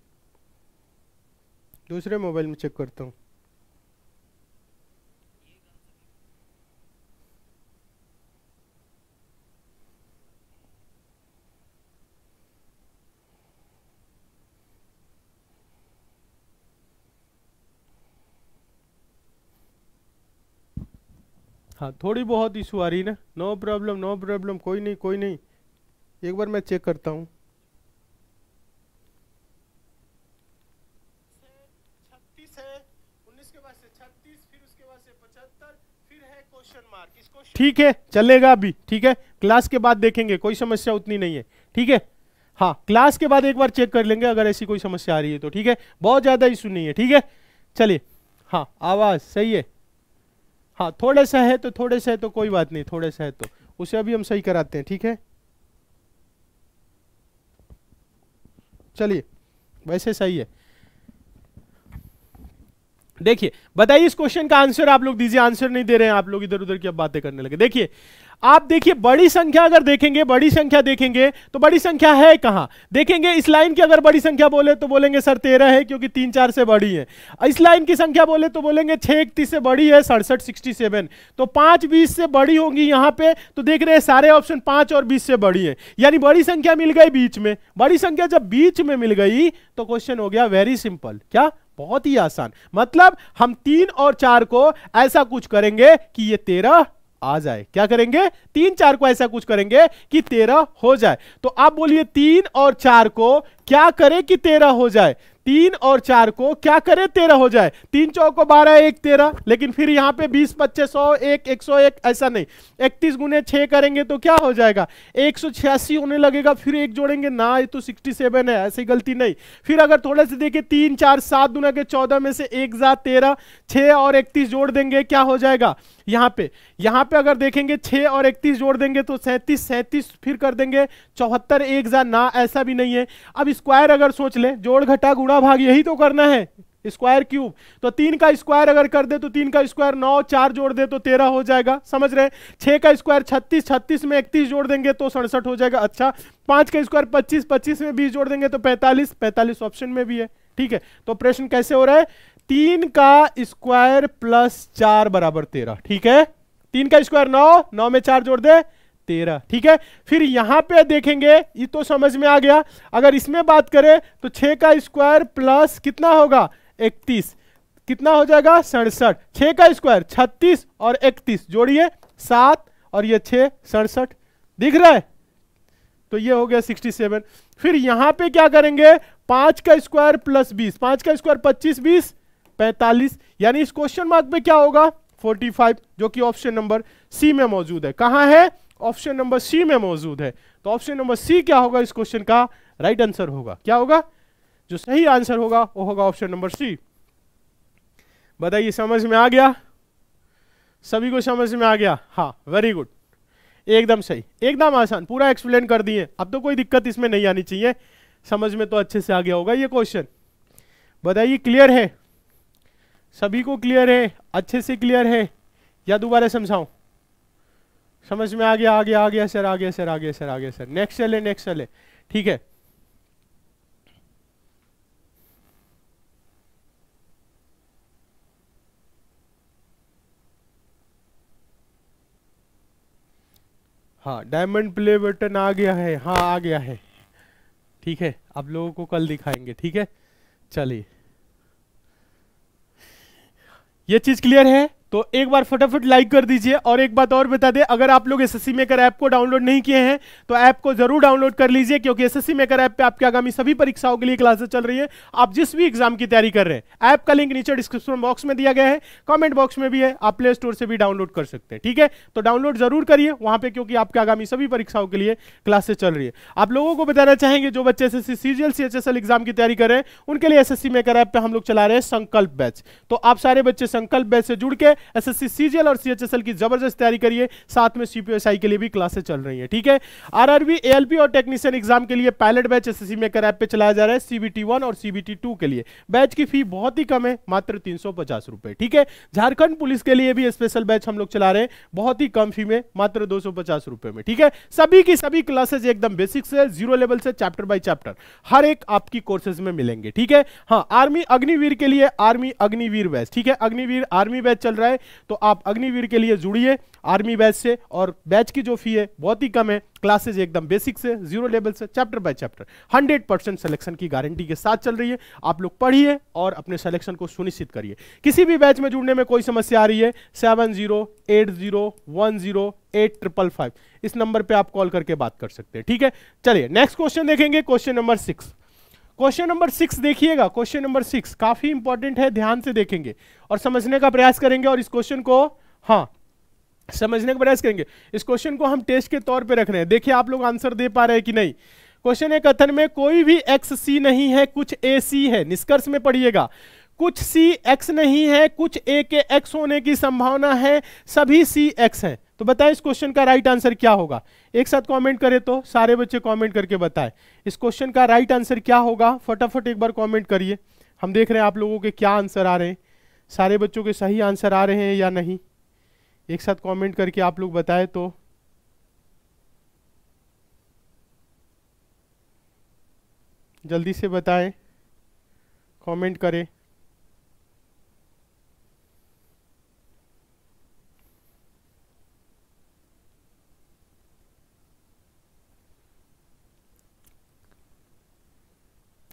दूसरे मोबाइल में चेक करता हूँ हाँ थोड़ी बहुत इशू आ रही है ना नो प्रॉब्लम नो प्रॉब्लम कोई नहीं कोई नहीं एक बार मैं चेक करता हूँ ठीक है चलेगा अभी ठीक है क्लास के बाद देखेंगे कोई समस्या उतनी नहीं है ठीक है हाँ क्लास के बाद एक बार चेक कर लेंगे अगर ऐसी कोई समस्या आ रही है तो ठीक है बहुत ज़्यादा इशू नहीं है ठीक है चलिए हाँ आवाज़ सही है हाँ थोड़ा सा है तो थोड़े सा है तो कोई बात नहीं थोड़े सा है तो उसे अभी हम सही कराते हैं ठीक है चलिए वैसे सही है देखिए बताइए इस क्वेश्चन का आंसर आप लोग दीजिए आंसर नहीं दे रहे हैं आप लोग इधर उधर की अब बातें करने लगे देखिए आप देखिए बड़ी संख्या अगर देखेंगे बड़ी संख्या देखेंगे तो बड़ी संख्या है कहां देखेंगे इस लाइन की अगर बड़ी संख्या बोले तो बोलेंगे सर तेरह है क्योंकि तीन चार से बड़ी है इस लाइन की संख्या बोले तो बोलेंगे छह इकतीस से बड़ी है सड़सठ सिक्सटी सेवन तो पांच बीस से बड़ी होगी यहां पे तो देख रहे हैं सारे ऑप्शन पांच और बीस से बड़ी है यानी बड़ी संख्या मिल गई बीच में बड़ी संख्या जब बीच में मिल गई तो क्वेश्चन हो गया वेरी सिंपल क्या बहुत ही आसान मतलब हम तीन और चार को ऐसा कुछ करेंगे कि ये तेरह आ जाए क्या करेंगे तीन चार को ऐसा कुछ करेंगे कि तेरह हो जाए तो आप बोलिए तीन और चार को क्या करें कि तेरह हो जाए तीन और चार को क्या करे तेरह हो जाए तीन चौको को बारह एक तेरह लेकिन फिर यहाँ पे बीस पच्चीस सौ एक एक सौ एक ऐसा नहीं इकतीस गुने छ करेंगे तो क्या हो जाएगा एक सौ छियासी होने लगेगा फिर एक जोड़ेंगे ना ये तो सिक्सटी सेवन है ऐसी गलती नहीं फिर अगर थोड़े से देखिए तीन चार सात गुना के चौदह में से एक जा तेरह छः और इकतीस जोड़ देंगे क्या हो जाएगा यहाँ पे यहाँ पे अगर देखेंगे छः और इकतीस जोड़ देंगे तो सैंतीस सैंतीस फिर कर देंगे चौहत्तर एक जा ना ऐसा भी नहीं है अब स्क्वायर अगर सोच लें जोड़ घटा गुणा भाग यही तो करना है स्क्वायर क्यूब तो तीन का स्क्वायर अगर कर दे तो तीन का स्क्वायर नौ चार जोड़ दे तो तेरह हो जाएगा समझ रहे छः का स्क्वायर छत्तीस छत्तीस में इकतीस जोड़ देंगे तो सड़सठ हो जाएगा अच्छा पाँच का स्क्वायर पच्चीस पच्चीस में बीस जोड़ देंगे तो पैंतालीस पैंतालीस ऑप्शन में भी है ठीक है तो प्रश्न कैसे हो रहा है तीन का स्क्वायर प्लस चार बराबर तेरह ठीक है तीन का स्क्वायर नौ नौ में चार जोड़ दे तेरह ठीक है फिर यहां पे देखेंगे ये तो समझ में आ गया अगर इसमें बात करें तो छ का स्क्वायर प्लस कितना होगा इकतीस कितना हो जाएगा सड़सठ छ का स्क्वायर छत्तीस और इकतीस जोड़िए सात और ये छे सड़सठ दिख रहा है तो ये हो गया सिक्सटी सेवन फिर यहां पे क्या करेंगे पांच का स्क्वायर प्लस बीस पांच का स्क्वायर पच्चीस बीस पैंतालीस यानी इस क्वेश्चन मार्क में क्या होगा 45 जो कि ऑप्शन नंबर सी में मौजूद है कहां है ऑप्शन नंबर सी में मौजूद है तो ऑप्शन नंबर सी क्या होगा इस क्वेश्चन का राइट right आंसर होगा क्या होगा जो सही आंसर होगा वो होगा ऑप्शन नंबर सी बताइए समझ में आ गया सभी को समझ में आ गया हाँ वेरी गुड एकदम सही एकदम आसान पूरा एक्सप्लेन कर दिए अब तो कोई दिक्कत इसमें नहीं आनी चाहिए समझ में तो अच्छे से आ गया होगा ये क्वेश्चन बताइए क्लियर है सभी को क्लियर है अच्छे से क्लियर है या दोबारा समझाऊं समझ में आ गया आ गया आ गया सर आ गया सर आ गया सर आ गया सर नेक्स्ट चले नेक्स्ट चले ठीक है हाँ डायमंड प्ले बटन आ गया है हाँ आ गया है ठीक है आप लोगों को कल दिखाएंगे ठीक है चलिए ये चीज क्लियर है तो एक बार फटाफट लाइक कर दीजिए और एक बात और बता दें अगर आप लोग एस एस मेकर ऐप को डाउनलोड नहीं किए हैं तो ऐप को जरूर डाउनलोड कर लीजिए क्योंकि एस एस मेकर ऐप पे आपकी आगामी सभी परीक्षाओं के लिए क्लासेस चल रही है आप जिस भी एग्जाम की तैयारी कर रहे हैं ऐप का लिंक नीचे डिस्क्रिप्शन बॉक्स में दिया गया है कॉमेंट बॉक्स में भी है आप प्ले स्टोर से भी डाउनलोड कर सकते हैं ठीक है तो डाउनलोड जरूर करिए वहां पर क्योंकि आपके आगामी सभी परीक्षाओं के लिए क्लासेस चल रही है आप लोगों को बताना चाहेंगे जो बच्चे S S C L C H S L exam की तैयारी कर रहे हैं उनके लिए एस एस मेकर ऐप पर हम लोग चला रहे हैं संकल्प बैच तो आप सारे बच्चे संकल्प बैच से जुड़ के एसएससी सीजीएल और सीएचएसएल की जबरदस्त तैयारी करिए साथ में सीपीएसआई के लिए भी क्लासेस चल रही है ठीक है आरआरबी एएलपी और टेक्नीशियन एग्जाम के लिए pilot batch SSC maker app पर चलाया जा रहा है सीबीटी वन और सीबीटी टू के लिए बैच की फी बहुत ही कम है मात्र तीन रुपए ठीक है झारखंड पुलिस के लिए भी स्पेशल बैच हम लोग चला रहे हैं बहुत ही कम फी में मात्र दो रुपए में ठीक है सभी की सभी क्लासेज एकदम बेसिक से जीरो लेवल से चैप्टर बाई चैप्टर हर एक आपकी कोर्सेज में मिलेंगे ठीक है हाँ आर्मी अग्निवीर के लिए आर्मी अग्निवीर बैच ठीक है अग्निवीर आर्मी बैच चल रहा है है तो आप अग्निवीर के लिए जुड़िए आर्मी बैच से और बैच की जो फी है बहुत ही कम है क्लासेज एकदम बेसिक से जीरो लेवल से chapter by chapter hundred percent selection की गारंटी के साथ चल रही है आप लोग पढ़िए और अपने सेलेक्शन को सुनिश्चित करिए किसी भी बैच में जुड़ने में कोई समस्या आ रही है seven zero eight zero one zero eight triple five इस नंबर पे आप कॉल करके बात कर सकते हैं ठीक है चलिए नेक्स्ट क्वेश्चन देखेंगे question number six question number six देखिएगा क्वेश्चन नंबर सिक्स काफी इंपॉर्टेंट है ध्यान से देखेंगे और समझने का प्रयास करेंगे और इस क्वेश्चन को हाँ समझने का प्रयास करेंगे इस क्वेश्चन को हम टेस्ट के तौर पे रख रहे हैं देखिए आप लोग आंसर दे पा रहे हैं कि नहीं क्वेश्चन है कथन में कोई भी एक्स सी नहीं है कुछ ए सी है निष्कर्ष में पढ़िएगा कुछ सी एक्स नहीं है कुछ ए के एक्स होने की संभावना है सभी सी एक्स है तो बताएं इस क्वेश्चन का राइट आंसर क्या होगा एक साथ कमेंट करें तो सारे बच्चे कमेंट करके बताएं इस क्वेश्चन का राइट आंसर क्या होगा फटाफट एक बार कमेंट करिए हम देख रहे हैं आप लोगों के क्या आंसर आ रहे हैं सारे बच्चों के सही आंसर आ रहे हैं या नहीं एक साथ कमेंट करके आप लोग बताएं तो जल्दी से बताएं कॉमेंट करें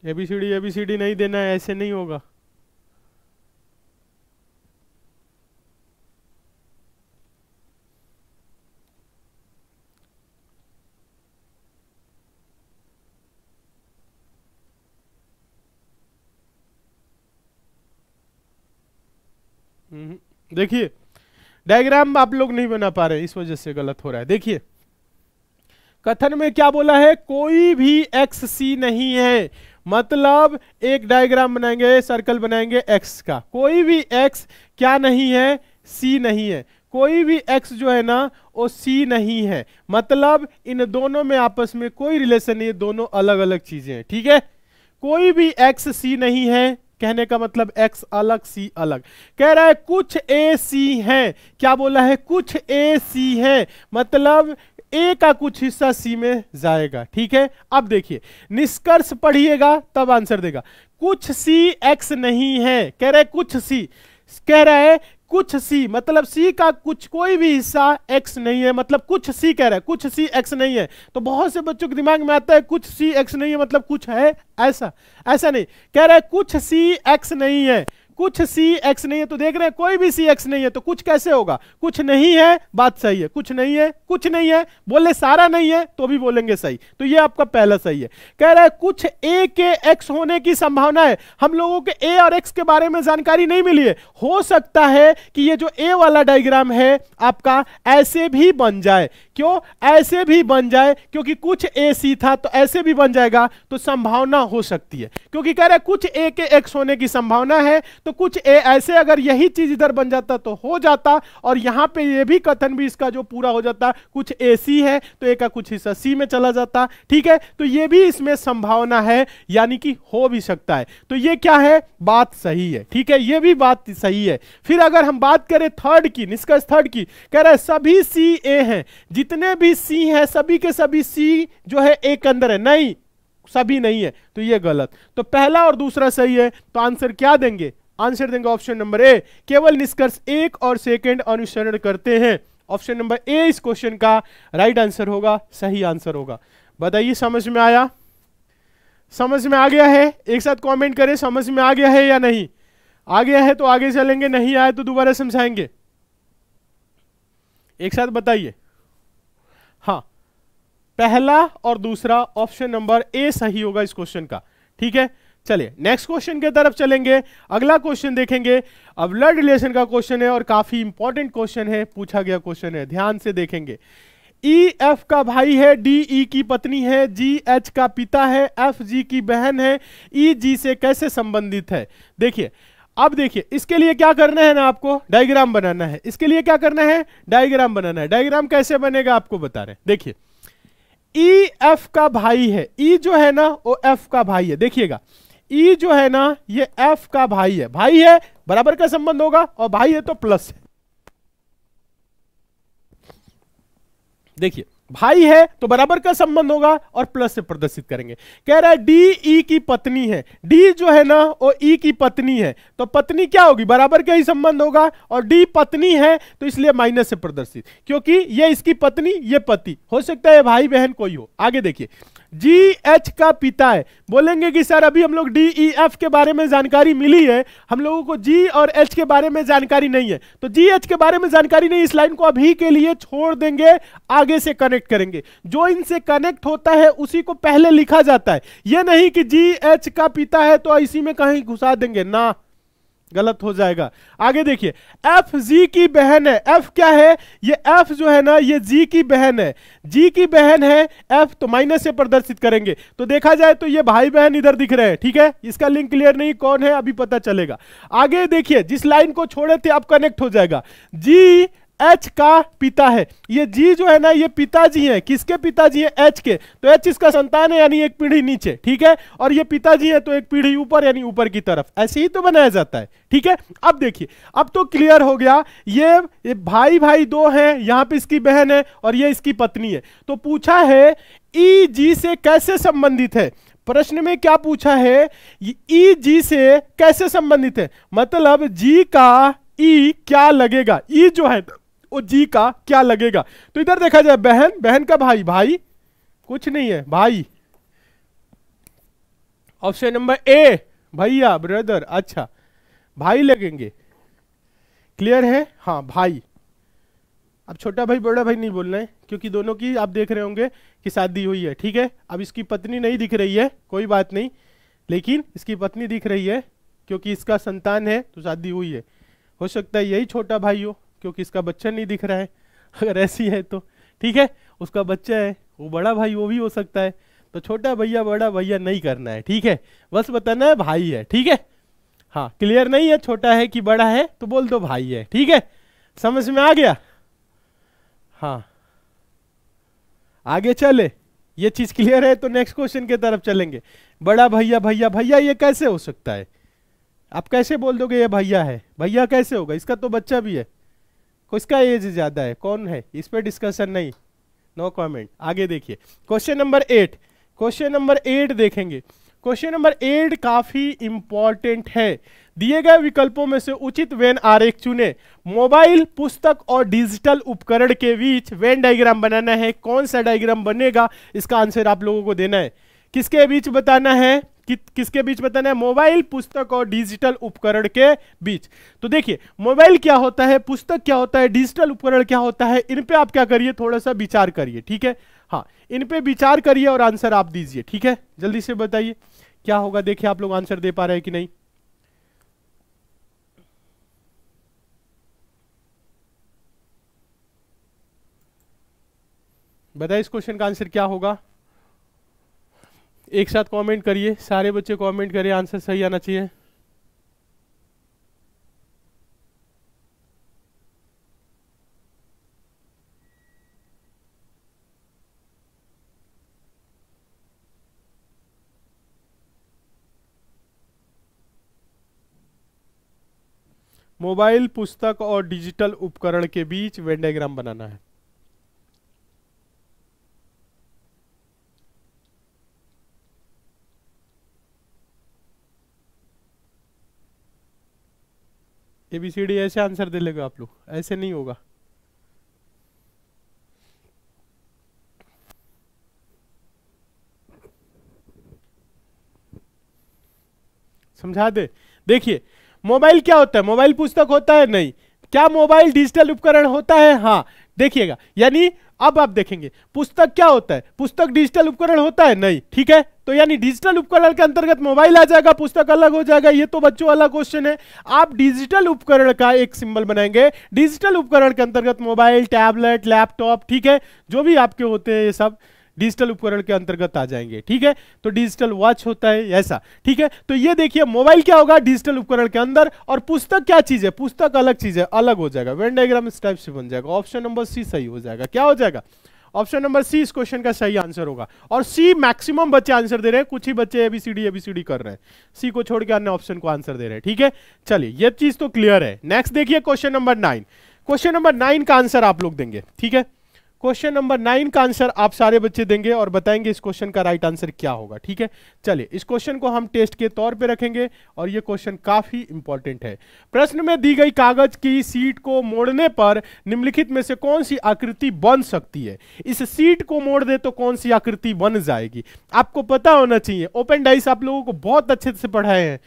एबीसीडी एबीसीडी नहीं देना है ऐसे नहीं होगा हम्म, देखिए डायग्राम आप लोग नहीं बना पा रहे इस वजह से गलत हो रहा है देखिए कथन में क्या बोला है कोई भी एक्स सी नहीं है मतलब एक डायग्राम बनाएंगे सर्कल बनाएंगे एक्स का कोई भी एक्स क्या नहीं है सी नहीं है कोई भी एक्स जो है ना वो सी नहीं है मतलब इन दोनों में आपस में कोई रिलेशन नहीं है दोनों अलग अलग चीजें हैं ठीक है कोई भी एक्स सी नहीं है कहने का मतलब x अलग c अलग कह रहा है कुछ ए सी है क्या बोला है कुछ ए सी है मतलब ए का कुछ हिस्सा सी में जाएगा ठीक है अब देखिए निष्कर्ष पढ़िएगा तब आंसर देगा कुछ सी एक्स नहीं है कह रहे कुछ सी कह रहा है कुछ सी मतलब सी का कुछ कोई भी हिस्सा एक्स नहीं है मतलब कुछ सी कह रहा है कुछ सी एक्स नहीं है तो बहुत से बच्चों के दिमाग में आता है कुछ सी एक्स नहीं है मतलब कुछ है ऐसा ऐसा नहीं कह रहा है कुछ सी एक्स नहीं है कुछ सी एक्स नहीं है तो देख रहे हैं कोई भी सी एक्स नहीं है तो कुछ कैसे होगा कुछ नहीं है बात सही है कुछ नहीं है कुछ नहीं है बोले सारा नहीं है तो भी बोलेंगे सही तो ये आपका पहला सही है कह रहा है कुछ ए के एक्स होने की संभावना है हम लोगों के ए और एक्स के बारे में जानकारी नहीं मिली है हो सकता है कि ये जो ए वाला डायग्राम है आपका ऐसे भी बन जाए क्यों ऐसे भी बन जाए क्योंकि कुछ ए सी था तो ऐसे भी बन जाएगा तो संभावना हो सकती है क्योंकि कह रहे कुछ ए के एक्स होने की संभावना है तो कुछ ए ऐसे अगर यही चीज इधर बन जाता तो हो जाता और यहां पे ये भी कथन भी इसका जो पूरा हो जाता कुछ ए सी है तो ए का कुछ हिस्सा सी में चला जाता ठीक है तो ये भी इसमें संभावना है यानी कि हो भी सकता है तो ये क्या है बात सही है ठीक है ये भी बात सही है फिर अगर हम बात करें थर्ड की निष्कर्ष थर्ड की कह रहे सभी सी ए हैं जितने भी सिंह हैं सभी के सभी सिंह जो है एक अंदर है नहीं सभी नहीं है तो ये गलत तो पहला और दूसरा सही है तो आंसर क्या देंगे आंसर देंगे ऑप्शन नंबर ए केवल निष्कर्ष एक और सेकंड अनुसरण करते हैं ऑप्शन नंबर ए इस क्वेश्चन का राइट आंसर होगा सही आंसर होगा बताइए समझ में आया समझ में आ गया है एक साथ कमेंट करें समझ में आ गया है या नहीं आ गया है तो आगे चलेंगे नहीं आए तो दोबारा समझाएंगे एक साथ बताइए पहला और दूसरा ऑप्शन नंबर ए सही होगा इस क्वेश्चन का ठीक है चलिए नेक्स्ट क्वेश्चन के तरफ चलेंगे अगला क्वेश्चन देखेंगे अब ब्लड रिलेशन का क्वेश्चन है और काफी इंपॉर्टेंट क्वेश्चन है पूछा गया क्वेश्चन है ध्यान से देखेंगे ई e, एफ का भाई है डी ई e की पत्नी है जी एच का पिता है एफ जी की बहन है ई e, जी से कैसे संबंधित है देखिए अब देखिए इसके लिए क्या करना है ना आपको डायग्राम बनाना है इसके लिए क्या करना है डायग्राम बनाना है डायग्राम कैसे बनेगा आपको बता रहे हैं देखिए ई e, एफ का भाई है ई e जो है ना वो एफ का भाई है देखिएगा ई e जो है ना ये एफ का भाई है भाई है बराबर का संबंध होगा और भाई है तो प्लस है देखिए भाई है तो बराबर का संबंध होगा और प्लस से प्रदर्शित करेंगे कह रहा है डी ई की पत्नी है डी जो है ना वो ई की पत्नी है तो पत्नी क्या होगी बराबर का ही संबंध होगा और डी पत्नी है तो इसलिए माइनस से प्रदर्शित क्योंकि ये इसकी पत्नी ये पति हो सकता है भाई बहन कोई हो आगे देखिए जी एच का पिता है बोलेंगे कि सर अभी हम लोग डी ई एफ के बारे में जानकारी मिली है हम लोगों को जी और एच के बारे में जानकारी नहीं है तो जी एच के बारे में जानकारी नहीं इस लाइन को अभी के लिए छोड़ देंगे आगे से कनेक्ट करेंगे जो इनसे कनेक्ट होता है उसी को पहले लिखा जाता है यह नहीं कि जी एच का पिता है तो इसी में कहीं घुसा देंगे ना गलत हो जाएगा आगे देखिए एफ जी की बहन है एफ क्या है ये एफ जो है ना ये जी की बहन है जी की बहन है एफ तो माइनस से प्रदर्शित करेंगे तो देखा जाए तो ये भाई बहन इधर दिख रहे हैं ठीक है इसका लिंक क्लियर नहीं कौन है अभी पता चलेगा आगे देखिए जिस लाइन को छोड़े थे अब कनेक्ट हो जाएगा जी एच का पिता है ये जी जो है ना ये पिताजी हैं किसके पिताजी हैं एच के तो एच इसका संतान है यानी एक पीढ़ी नीचे ठीक है और ये पिताजी है तो एक पीढ़ी ऊपर यानी ऊपर की तरफ ऐसे ही तो बनाया जाता है ठीक है अब देखिए अब तो क्लियर हो गया ये, ये भाई भाई दो हैं यहाँ पे इसकी बहन है और ये इसकी पत्नी है तो पूछा है ई जी से कैसे संबंधित है प्रश्न में क्या पूछा है ई जी से कैसे संबंधित है मतलब जी का ई क्या लगेगा ई जो है ओ जी का क्या लगेगा तो इधर देखा जाए बहन बहन का भाई भाई कुछ नहीं है भाई ऑप्शन नंबर ए भैया ब्रदर अच्छा भाई लगेंगे क्लियर है हाँ भाई अब छोटा भाई बड़ा भाई नहीं बोल रहे क्योंकि दोनों की आप देख रहे होंगे कि शादी हुई है ठीक है अब इसकी पत्नी नहीं दिख रही है कोई बात नहीं लेकिन इसकी पत्नी दिख रही है क्योंकि इसका संतान है तो शादी हुई है हो सकता है यही छोटा भाई हो क्योंकि इसका बच्चा नहीं दिख रहा है अगर ऐसी है तो ठीक है उसका बच्चा है वो बड़ा भाई वो भी हो सकता है तो छोटा भैया बड़ा भैया नहीं करना है ठीक है बस बताना है भाई है ठीक है हाँ क्लियर नहीं है छोटा है कि बड़ा है तो बोल दो भाई है ठीक है समझ में आ गया हाँ आगे चले ये चीज क्लियर है तो नेक्स्ट क्वेश्चन की तरफ चलेंगे बड़ा भैया भैया भैया ये कैसे हो सकता है आप कैसे बोल दोगे ये भैया है भैया कैसे होगा इसका तो बच्चा भी है किसका एज ज्यादा है कौन है इस पर डिस्कशन नहीं नो कमेंट आगे देखिए question number eight question number eight देखेंगे क्वेश्चन नंबर एट काफी इंपॉर्टेंट है दिए गए विकल्पों में से उचित वेन आरेख चुने मोबाइल पुस्तक और डिजिटल उपकरण के बीच वेन डायग्राम बनाना है कौन सा डायग्राम बनेगा इसका आंसर आप लोगों को देना है किसके बीच बताना है कि, किसके बीच बताना है मोबाइल पुस्तक और डिजिटल उपकरण के बीच तो देखिए मोबाइल क्या होता है पुस्तक क्या होता है डिजिटल उपकरण क्या होता है इन पे आप क्या करिए थोड़ा सा विचार करिए ठीक है हाँ इन पे विचार करिए और आंसर आप दीजिए ठीक है जल्दी से बताइए क्या होगा देखिए आप लोग आंसर दे पा रहे हैं कि नहीं बताइए इस क्वेश्चन का आंसर क्या होगा एक साथ कमेंट करिए सारे बच्चे कमेंट करिए आंसर सही आना चाहिए मोबाइल पुस्तक और डिजिटल उपकरण के बीच वेंडाग्राम बनाना है ए बी सी डी ऐसे आंसर दे लेगा आप लोग ऐसे नहीं होगा समझा दे देखिए मोबाइल क्या होता है मोबाइल पुस्तक होता है नहीं क्या मोबाइल डिजिटल उपकरण होता है हाँ देखिएगा यानी अब आप देखेंगे पुस्तक क्या होता है पुस्तक डिजिटल उपकरण होता है नहीं ठीक है तो यानी डिजिटल उपकरण के अंतर्गत मोबाइल आ जाएगा पुस्तक अलग हो जाएगा ये तो बच्चों वाला क्वेश्चन है आप डिजिटल उपकरण का एक सिंबल बनाएंगे डिजिटल उपकरण के अंतर्गत मोबाइल टैबलेट लैपटॉप ठीक है जो भी आपके होते हैं ये सब डिजिटल उपकरण के अंतर्गत आ जाएंगे ठीक है तो डिजिटल वॉच होता है ऐसा ठीक है तो ये देखिए मोबाइल क्या होगा डिजिटल उपकरण के अंदर और पुस्तक क्या चीज है पुस्तक अलग चीज है अलग हो जाएगा वेन डायग्राम इस टाइप से बन जाएगा ऑप्शन नंबर सी सही हो जाएगा क्या हो जाएगा ऑप्शन नंबर सी इस क्वेश्चन का सही आंसर होगा और सी मैक्सिमम बच्चे आंसर दे रहे हैं कुछ ही बच्चे एबीसीडी एबीसीडी कर रहे हैं सी को छोड़ के अन्य ऑप्शन को आंसर दे रहे हैं ठीक है चलिए ये चीज तो क्लियर है नेक्स्ट देखिए question number nine question number nine का आंसर आप लोग देंगे ठीक है क्वेश्चन नंबर नाइन का आंसर आप सारे बच्चे देंगे और बताएंगे इस क्वेश्चन का राइट आंसर क्या होगा ठीक है चलिए इस क्वेश्चन को हम टेस्ट के तौर पे रखेंगे और ये क्वेश्चन काफी इंपॉर्टेंट है प्रश्न में दी गई कागज की सीट को मोड़ने पर निम्नलिखित में से कौन सी आकृति बन सकती है इस सीट को मोड़ दे तो कौन सी आकृति बन जाएगी आपको पता होना चाहिए ओपन डाइस आप लोगों को बहुत अच्छे से पढ़ाए हैं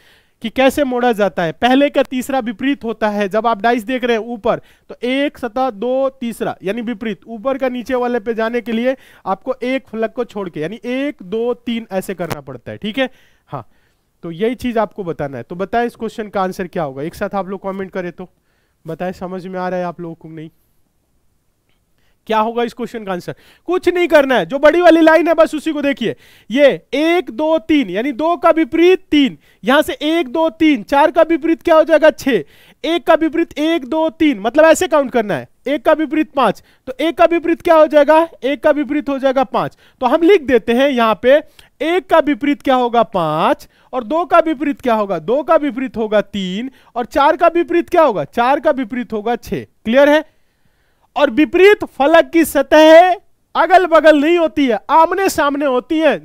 कि कैसे मोड़ा जाता है पहले का तीसरा विपरीत होता है जब आप डाइस देख रहे हैं ऊपर तो एक सतह दो तीसरा यानी विपरीत ऊपर का नीचे वाले पे जाने के लिए आपको एक फलक को छोड़ के यानी एक दो तीन ऐसे करना पड़ता है ठीक है हाँ तो यही चीज आपको बताना है तो बताए इस क्वेश्चन का आंसर क्या होगा एक साथ आप लोग कॉमेंट करें तो बताए समझ में आ रहा है आप लोगों को नहीं क्या होगा इस क्वेश्चन का आंसर कुछ नहीं करना है जो बड़ी वाली लाइन है बस उसी को देखिए ये एक दो तीन यानी दो का विपरीत तीन यहां से एक दो तीन चार का विपरीत क्या हो जाएगा छ एक का विपरीत एक दो तीन मतलब ऐसे काउंट करना है एक का विपरीत पांच तो एक का विपरीत क्या हो जाएगा एक का विपरीत हो जाएगा पांच तो हम लिख देते हैं यहां पे एक का विपरीत क्या होगा पांच और दो का विपरीत क्या होगा दो का विपरीत होगा तीन और चार का विपरीत क्या होगा चार का विपरीत होगा छ क्लियर है और विपरीत फलक की सतह अगल बगल नहीं होती है आमने सामने होती है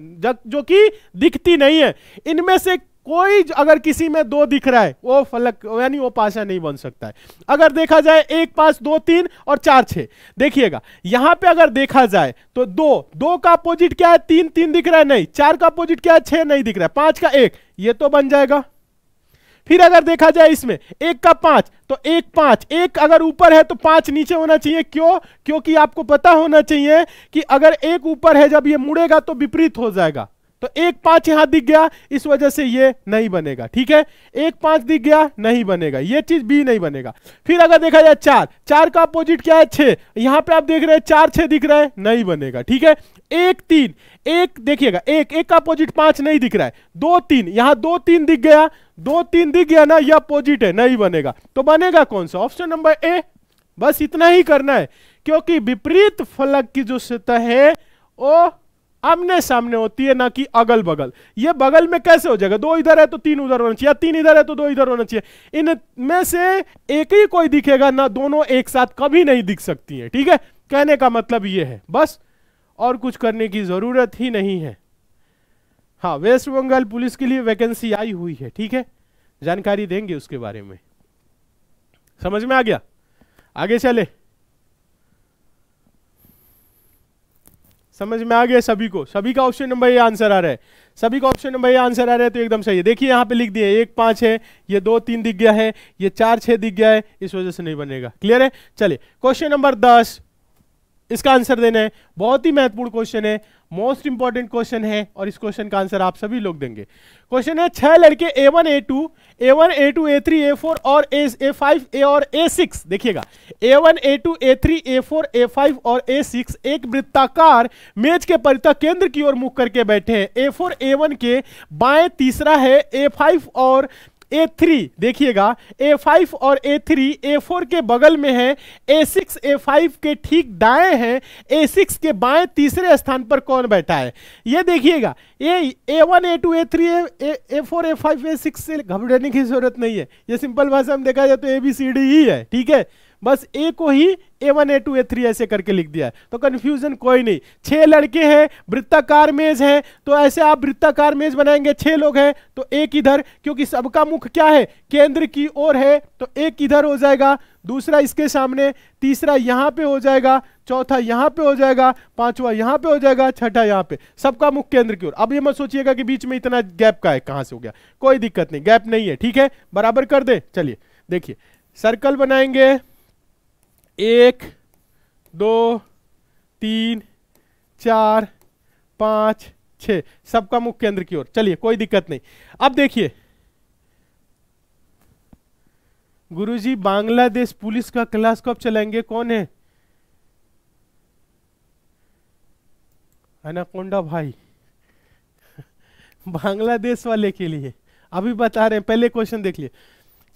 जो कि दिखती नहीं है इनमें से कोई अगर किसी में दो दिख रहा है वो फलक यानी वो पाशा नहीं बन सकता है अगर देखा जाए एक पास दो तीन और चार छ देखिएगा यहां पे अगर देखा जाए तो दो दो का अपोजिट क्या है तीन तीन दिख रहा है नहीं चार का अपोजिट क्या है छह नहीं दिख रहा है पांच का एक ये तो बन जाएगा फिर अगर देखा जाए इसमें एक का पांच तो एक पांच एक अगर ऊपर है तो पांच नीचे होना चाहिए क्यों क्योंकि आपको पता होना चाहिए कि अगर एक ऊपर है जब ये मुड़ेगा तो विपरीत हो जाएगा तो एक पांच यहां दिख गया इस वजह से ये नहीं बनेगा ठीक है एक पांच दिख गया नहीं बनेगा ये चीज बी नहीं बनेगा फिर अगर देखा जाए चार चार का अपोजिट क्या है छे यहां पे आप देख रहे हैं चार छे दिख रहा है नहीं बनेगा ठीक है एक तीन एक देखिएगा एक एक का अपोजिट पांच नहीं दिख रहा है दो तीन यहां दो तीन दिख गया दो तीन दिख गया ना यह अपोजिट है नहीं बनेगा तो बनेगा कौन सा ऑप्शन नंबर ए बस इतना ही करना है क्योंकि विपरीत फलक की जो सतह है वो आमने सामने होती है ना कि अगल बगल ये बगल में कैसे हो जाएगा दो इधर है तो तीन उधर होना चाहिए तीन इधर है तो दो इधर होना चाहिए में से एक ही कोई दिखेगा ना दोनों एक साथ कभी नहीं दिख सकती है ठीक है कहने का मतलब ये है बस और कुछ करने की जरूरत ही नहीं है हाँ वेस्ट बंगाल पुलिस के लिए वैकेंसी आई हुई है ठीक है जानकारी देंगे उसके बारे में समझ में आ गया आगे चले समझ में आ गया सभी को सभी का ऑप्शन नंबर ये आंसर आ रहा है सभी का ऑप्शन नंबर ये आंसर आ रहा है तो एकदम सही है देखिए यहाँ पे लिख दिए एक पाँच है ये दो तीन दिख गया है ये चार छः दिख गया है इस वजह से नहीं बनेगा क्लियर है चलिए क्वेश्चन नंबर दस इसका आंसर देना है बहुत ही महत्वपूर्ण क्वेश्चन है मोस्ट इंपॉर्टेंट क्वेश्चन है और इस क्वेश्चन का आंसर आप सभी लोग देंगे क्वेश्चन है छह लड़के A one A two A one A two A three A four और ए ए फाइव ए और ए सिक्स देखिएगा A one A two A three A four A five और ए सिक्स एक वृत्ताकार मेज के परिता केंद्र की ओर मुख करके बैठे हैं ए फोर ए वन के बाएं तीसरा है ए फाइव और ए थ्री देखिएगा ए फाइव और ए थ्री ए फोर के बगल में है ए सिक्स ए फाइव के ठीक दाएं है ए सिक्स के बाएं तीसरे स्थान पर कौन बैठा है ये देखिएगा A A one A two A three A four A five A six से घबराने की जरूरत नहीं है ये सिंपल भाषा में देखा जाए तो ए बी सी डी ही है ठीक है बस ए को ही A one A two A three ऐसे करके लिख दिया है तो कन्फ्यूजन कोई नहीं छः लड़के हैं वृत्ताकार मेज है तो ऐसे आप वृत्ताकार मेज बनाएंगे छः लोग हैं तो एक इधर क्योंकि सबका मुख क्या है केंद्र की ओर है तो एक इधर हो जाएगा दूसरा इसके सामने तीसरा यहाँ पे हो जाएगा चौथा यहाँ पे हो जाएगा पांचवा यहाँ पे हो जाएगा छठा यहाँ पे सबका मुख केंद्र की ओर अब ये मत सोचिएगा कि बीच में इतना गैप का है कहाँ से हो गया कोई दिक्कत नहीं गैप नहीं है ठीक है बराबर कर दे चलिए देखिए सर्कल बनाएंगे एक दो तीन चार पाँच छ सबका मुख केंद्र की ओर चलिए कोई दिक्कत नहीं अब देखिए गुरुजी बांग्लादेश पुलिस का क्लास कब चलाएंगे कौन है अनाकोंडा भाई बांग्लादेश वाले के लिए अभी बता रहे हैं पहले क्वेश्चन देख लिए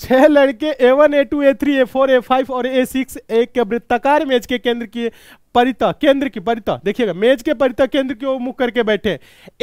छह लड़के A one A two A three A four A five और ए सिक्स एक वृत्ताकार मेज के केंद्र की परिता केंद्र की परिता देखिएगा मेज के परिता केंद्र की ओर मुख करके बैठे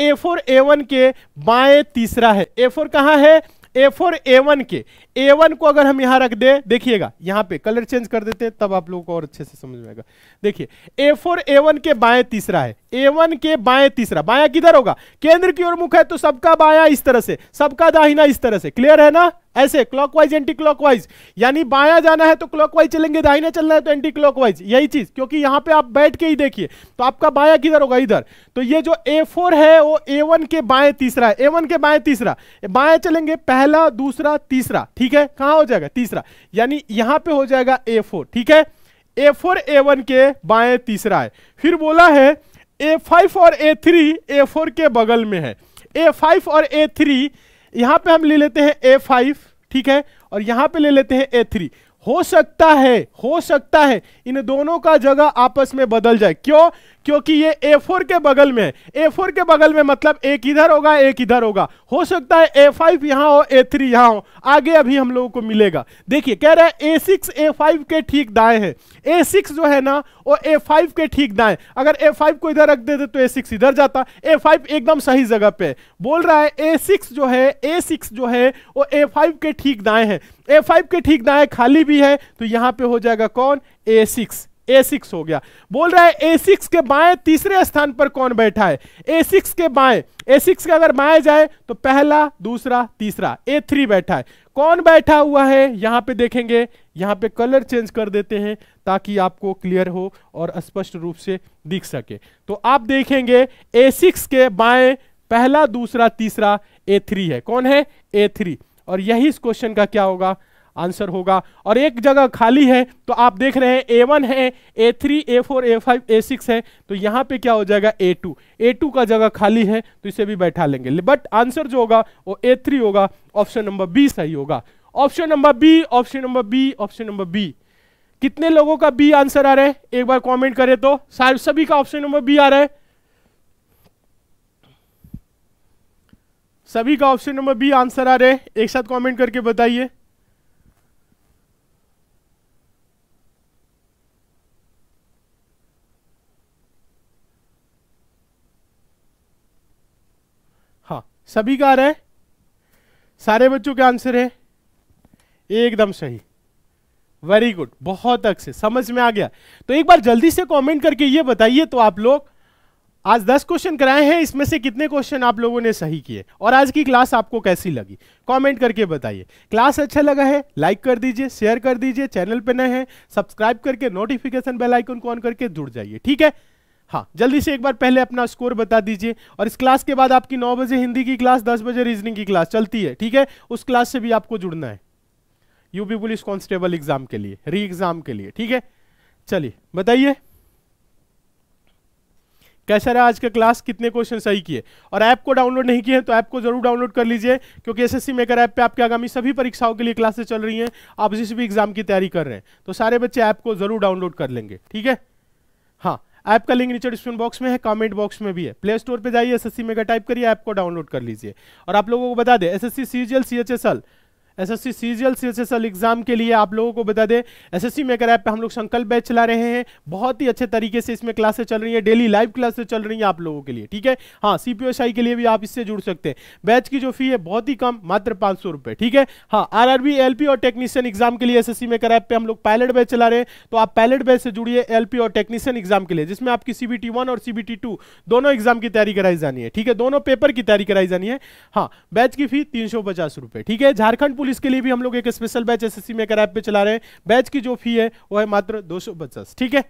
ए फोर ए वन के बाएं तीसरा है ए फोर कहाँ है ए फोर ए वन के ए वन को अगर हम यहाँ रख दे देखिएगा यहाँ पे कलर चेंज कर देते हैं तब आप लोगों को और अच्छे से समझ में आएगा देखिए ए फोर ए वन के बाएं तीसरा है ए वन के बाएं तीसरा बाया किधर होगा केंद्र की ओर मुख है तो सबका बाया इस तरह से सबका दाहिना इस तरह से क्लियर है ना ऐसे क्लॉकवाइज एंटी क्लॉकवाइज यानी बाया जाना है तो क्लॉकवाइज चलेंगे दाहिना चलना है तो एंटी क्लॉकवाइज यही चीज क्योंकि यहां पे आप बैठ के ही देखिए तो आपका बाया किधर होगा इधर तो ये जो A4 है वो A1 के बाएं तीसरा है A1 के बाएं तीसरा बाया चलेंगे पहला दूसरा तीसरा ठीक है कहां हो जाएगा तीसरा यानी यहां पर हो जाएगा A4 ठीक है ए A1 के बाएं तीसरा है फिर बोला है ए फाइव और ए थ्री ए फोर के बगल में है ए फाइव और ए थ्री यहां पे हम ले लेते हैं ए फाइव ठीक है और यहां पे ले लेते हैं ए थ्री हो सकता है हो सकता है इन दोनों का जगह आपस में बदल जाए क्यों क्योंकि ये A4 के बगल में है A4 के बगल में मतलब एक इधर होगा एक इधर होगा हो सकता है A5 फाइव यहाँ हो A3 थ्री यहाँ हो आगे अभी हम लोगों को मिलेगा देखिए कह रहा है A6 A5 के ठीक दाएं है A6 जो है ना वो A5 के ठीक दाएं अगर A5 को इधर रख देते तो A6 इधर जाता A5 एकदम सही जगह पे बोल रहा है A6 जो है A6 जो है वो A5 के ठीक दाएं है A5 के ठीक दाएं खाली भी है तो यहाँ पे हो जाएगा कौन A6 ए सिक्स हो गया बोल रहा है ए सिक्स के बाएं तीसरे स्थान पर कौन बैठा है ए सिक्स के बाएं ए सिक्स के अगर बाएं जाए तो पहला दूसरा तीसरा ए थ्री बैठा है कौन बैठा हुआ है यहां पे देखेंगे यहां पे कलर चेंज कर देते हैं ताकि आपको क्लियर हो और स्पष्ट रूप से दिख सके तो आप देखेंगे ए सिक्स के बाएं पहला दूसरा तीसरा ए थ्री है कौन है ए थ्री और यही इस क्वेश्चन का क्या होगा आंसर होगा और एक जगह खाली है तो आप देख रहे हैं ए वन है A three A four A five A six है तो यहाँ पे क्या हो जाएगा ए टू ए टू का जगह खाली है तो इसे भी बैठा लेंगे बट आंसर जो होगा वो A3 होगा ऑप्शन नंबर बी सही होगा option number B option number B option number B कितने लोगों का बी आंसर आ रहा है एक बार कॉमेंट करें तो सभी का ऑप्शन नंबर बी आ रहा है सभी का ऑप्शन नंबर बी आंसर आ रहे हैं एक साथ कमेंट करके बताइए सभी का आ रहा है सारे बच्चों के आंसर है एकदम सही वेरी गुड बहुत अच्छे समझ में आ गया तो एक बार जल्दी से कमेंट करके ये बताइए तो आप लोग आज 10 क्वेश्चन कराए हैं इसमें से कितने क्वेश्चन आप लोगों ने सही किए और आज की क्लास आपको कैसी लगी कमेंट करके बताइए क्लास अच्छा लगा है लाइक कर दीजिए शेयर कर दीजिए चैनल पर नए हैं सब्सक्राइब करके नोटिफिकेशन बेल आइकन को ऑन करके जुड़ जाइए ठीक है हाँ जल्दी से एक बार पहले अपना स्कोर बता दीजिए और इस क्लास के बाद आपकी नौ बजे हिंदी की क्लास दस बजे रीजनिंग की क्लास चलती है ठीक है उस क्लास से भी आपको जुड़ना है यूपी पुलिस कांस्टेबल एग्जाम के लिए री एग्जाम के लिए ठीक है चलिए बताइए कैसा रहा आज का क्लास कितने क्वेश्चन सही किए और ऐप को डाउनलोड नहीं किए तो ऐप को जरूर डाउनलोड कर लीजिए क्योंकि एसएससी मेकर ऐप पे आपके आगामी सभी परीक्षाओं के लिए क्लासेस चल रही हैं आप जिस भी एग्जाम की तैयारी कर रहे हैं तो सारे बच्चे ऐप को जरूर डाउनलोड कर लेंगे ठीक है ऐप का लिंक नीचे डिस्क्रिप्शन बॉक्स में है कमेंट बॉक्स में भी है प्ले स्टोर पर जाइए एस एस मेगा टाइप करिए ऐप को डाउनलोड कर लीजिए और आप लोगों को बता दें S S C C C H S L SSC CGL CSSL exam के लिए आप लोगों को बता दें एसएससी मेकर ऐप पे हम लोग संकल्प बैच चला रहे हैं बहुत ही अच्छे तरीके से इसमें क्लासेस चल रही है डेली लाइव क्लासेस चल रही है आप लोगों के लिए ठीक है हाँ सीपीएसआई के लिए भी आप इससे जुड़ सकते हैं बैच की जो फी है बहुत ही कम मात्र पांच सौ रुपए ठीक है हाँ आर आरबी एलपी और टेक्नीशियन एग्जाम के लिए एस एस ऐप पे हम लोग पायलट बैच चला रहे हैं तो आप पायलट बैच से जुड़िए एलपी और टेक्नीशियन एग्जाम के लिए जिसमें आपकी सीबीटी वन और सीबीटी टू दोनों एग्जाम की तैयारी कराई जानी है ठीक है दोनों पेपर की तैयारी कराई जानी है हाँ बैच की फी तीन सौ पचास रुपए ठीक है झारखंड पुलिस के लिए भी हम लोग एक special batch SSC maker app पे चला रहे हैं बैच की जो फी है वो है मात्र दो ठीक है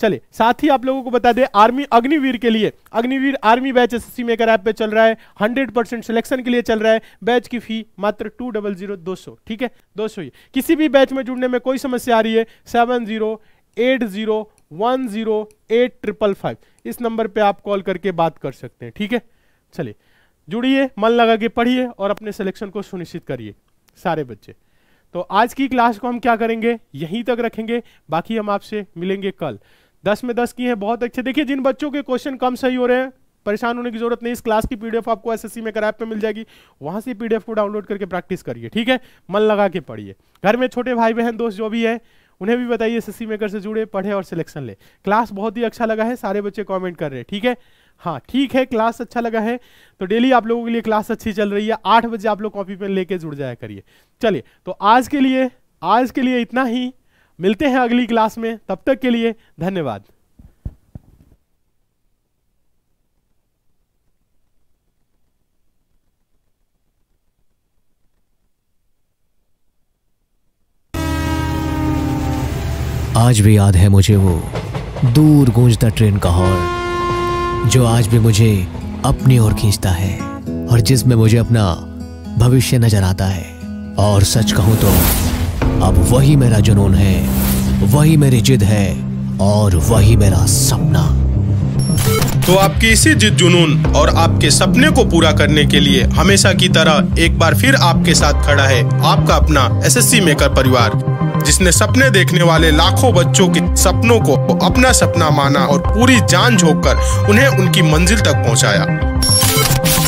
चलिए साथ ही आप लोगों को बता दें आर्मी अग्निवीर के लिए Agniveer army batch S maker app पे चल रहा है हंड्रेड परसेंट सिलेक्शन के लिए चल रहा है बैच की फी मात्र टू डबल जीरो दो सौ ठीक है दो सौ किसी भी बैच में जुड़ने में कोई समस्या आ रही है seven zero eight zero one zero eight triple five इस नंबर पे आप कॉल करके बात कर सकते हैं ठीक है चलिए जुड़िए मन लगा के पढ़िए और अपने सिलेक्शन को सुनिश्चित करिए सारे बच्चे तो आज की क्लास को हम क्या करेंगे यहीं तक रखेंगे बाकी हम आपसे मिलेंगे कल दस में दस की है बहुत अच्छे देखिए जिन बच्चों के क्वेश्चन कम सही हो रहे हैं परेशान होने की जरूरत नहीं इस क्लास की पीडीएफ आपको एसएससी में ऐप पर मिल जाएगी वहां से पीडीएफ को डाउनलोड करके प्रैक्टिस करिए ठीक है मन लगा के पढ़िए घर में छोटे भाई बहन दोस्त जो भी है उन्हें भी बताइए एसएससी मेकर से जुड़े पढ़े और सिलेक्शन ले क्लास बहुत ही अच्छा लगा है सारे बच्चे कमेंट कर रहे हैं ठीक है हाँ ठीक है क्लास अच्छा लगा है तो डेली आप लोगों के लिए क्लास अच्छी चल रही है आठ बजे आप लोग कॉपी पेन लेके जुड़ जाया करिए चलिए तो आज के लिए आज के लिए इतना ही मिलते हैं अगली क्लास में तब तक के लिए धन्यवाद आज भी याद है मुझे वो दूर गूंजता ट्रेन का हॉर्न जो आज भी मुझे अपनी ओर खींचता है और जिसमें मुझे अपना भविष्य नजर आता है और सच कहूं तो अब वही मेरा जुनून है वही मेरी जिद है और वही मेरा सपना तो आपकी इसी जिद जुनून और आपके सपने को पूरा करने के लिए हमेशा की तरह एक बार फिर आपके साथ खड़ा है आपका अपना एस सी मेकर परिवार जिसने सपने देखने वाले लाखों बच्चों के सपनों को अपना सपना माना और पूरी जान झोंक कर उन्हें उनकी मंजिल तक पहुंचाया।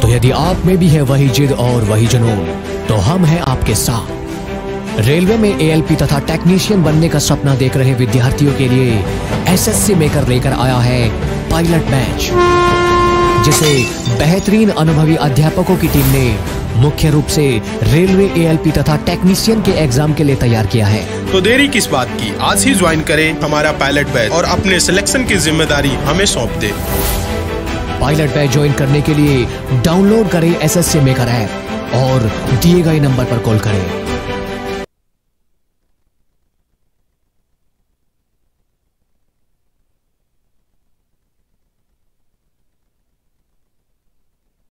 तो यदि आप में भी है वही जिद और वही जुनून तो हम हैं आपके साथ रेलवे में एएलपी तथा टेक्नीशियन बनने का सपना देख रहे विद्यार्थियों के लिए एसएससी मेकर लेकर आया है पायलट बैच जिसे बेहतरीन अनुभवी अध्यापकों की टीम ने मुख्य रूप से रेलवे एएलपी तथा टेक्नीशियन के एग्जाम के लिए तैयार किया है तो देरी किस बात की आज ही ज्वाइन करें हमारा पायलट बैच और अपने सिलेक्शन की जिम्मेदारी हमें सौंप दे पायलट बैच ज्वाइन करने के लिए डाउनलोड करें एस एस मेकर ऐप और दिए गए नंबर पर कॉल करें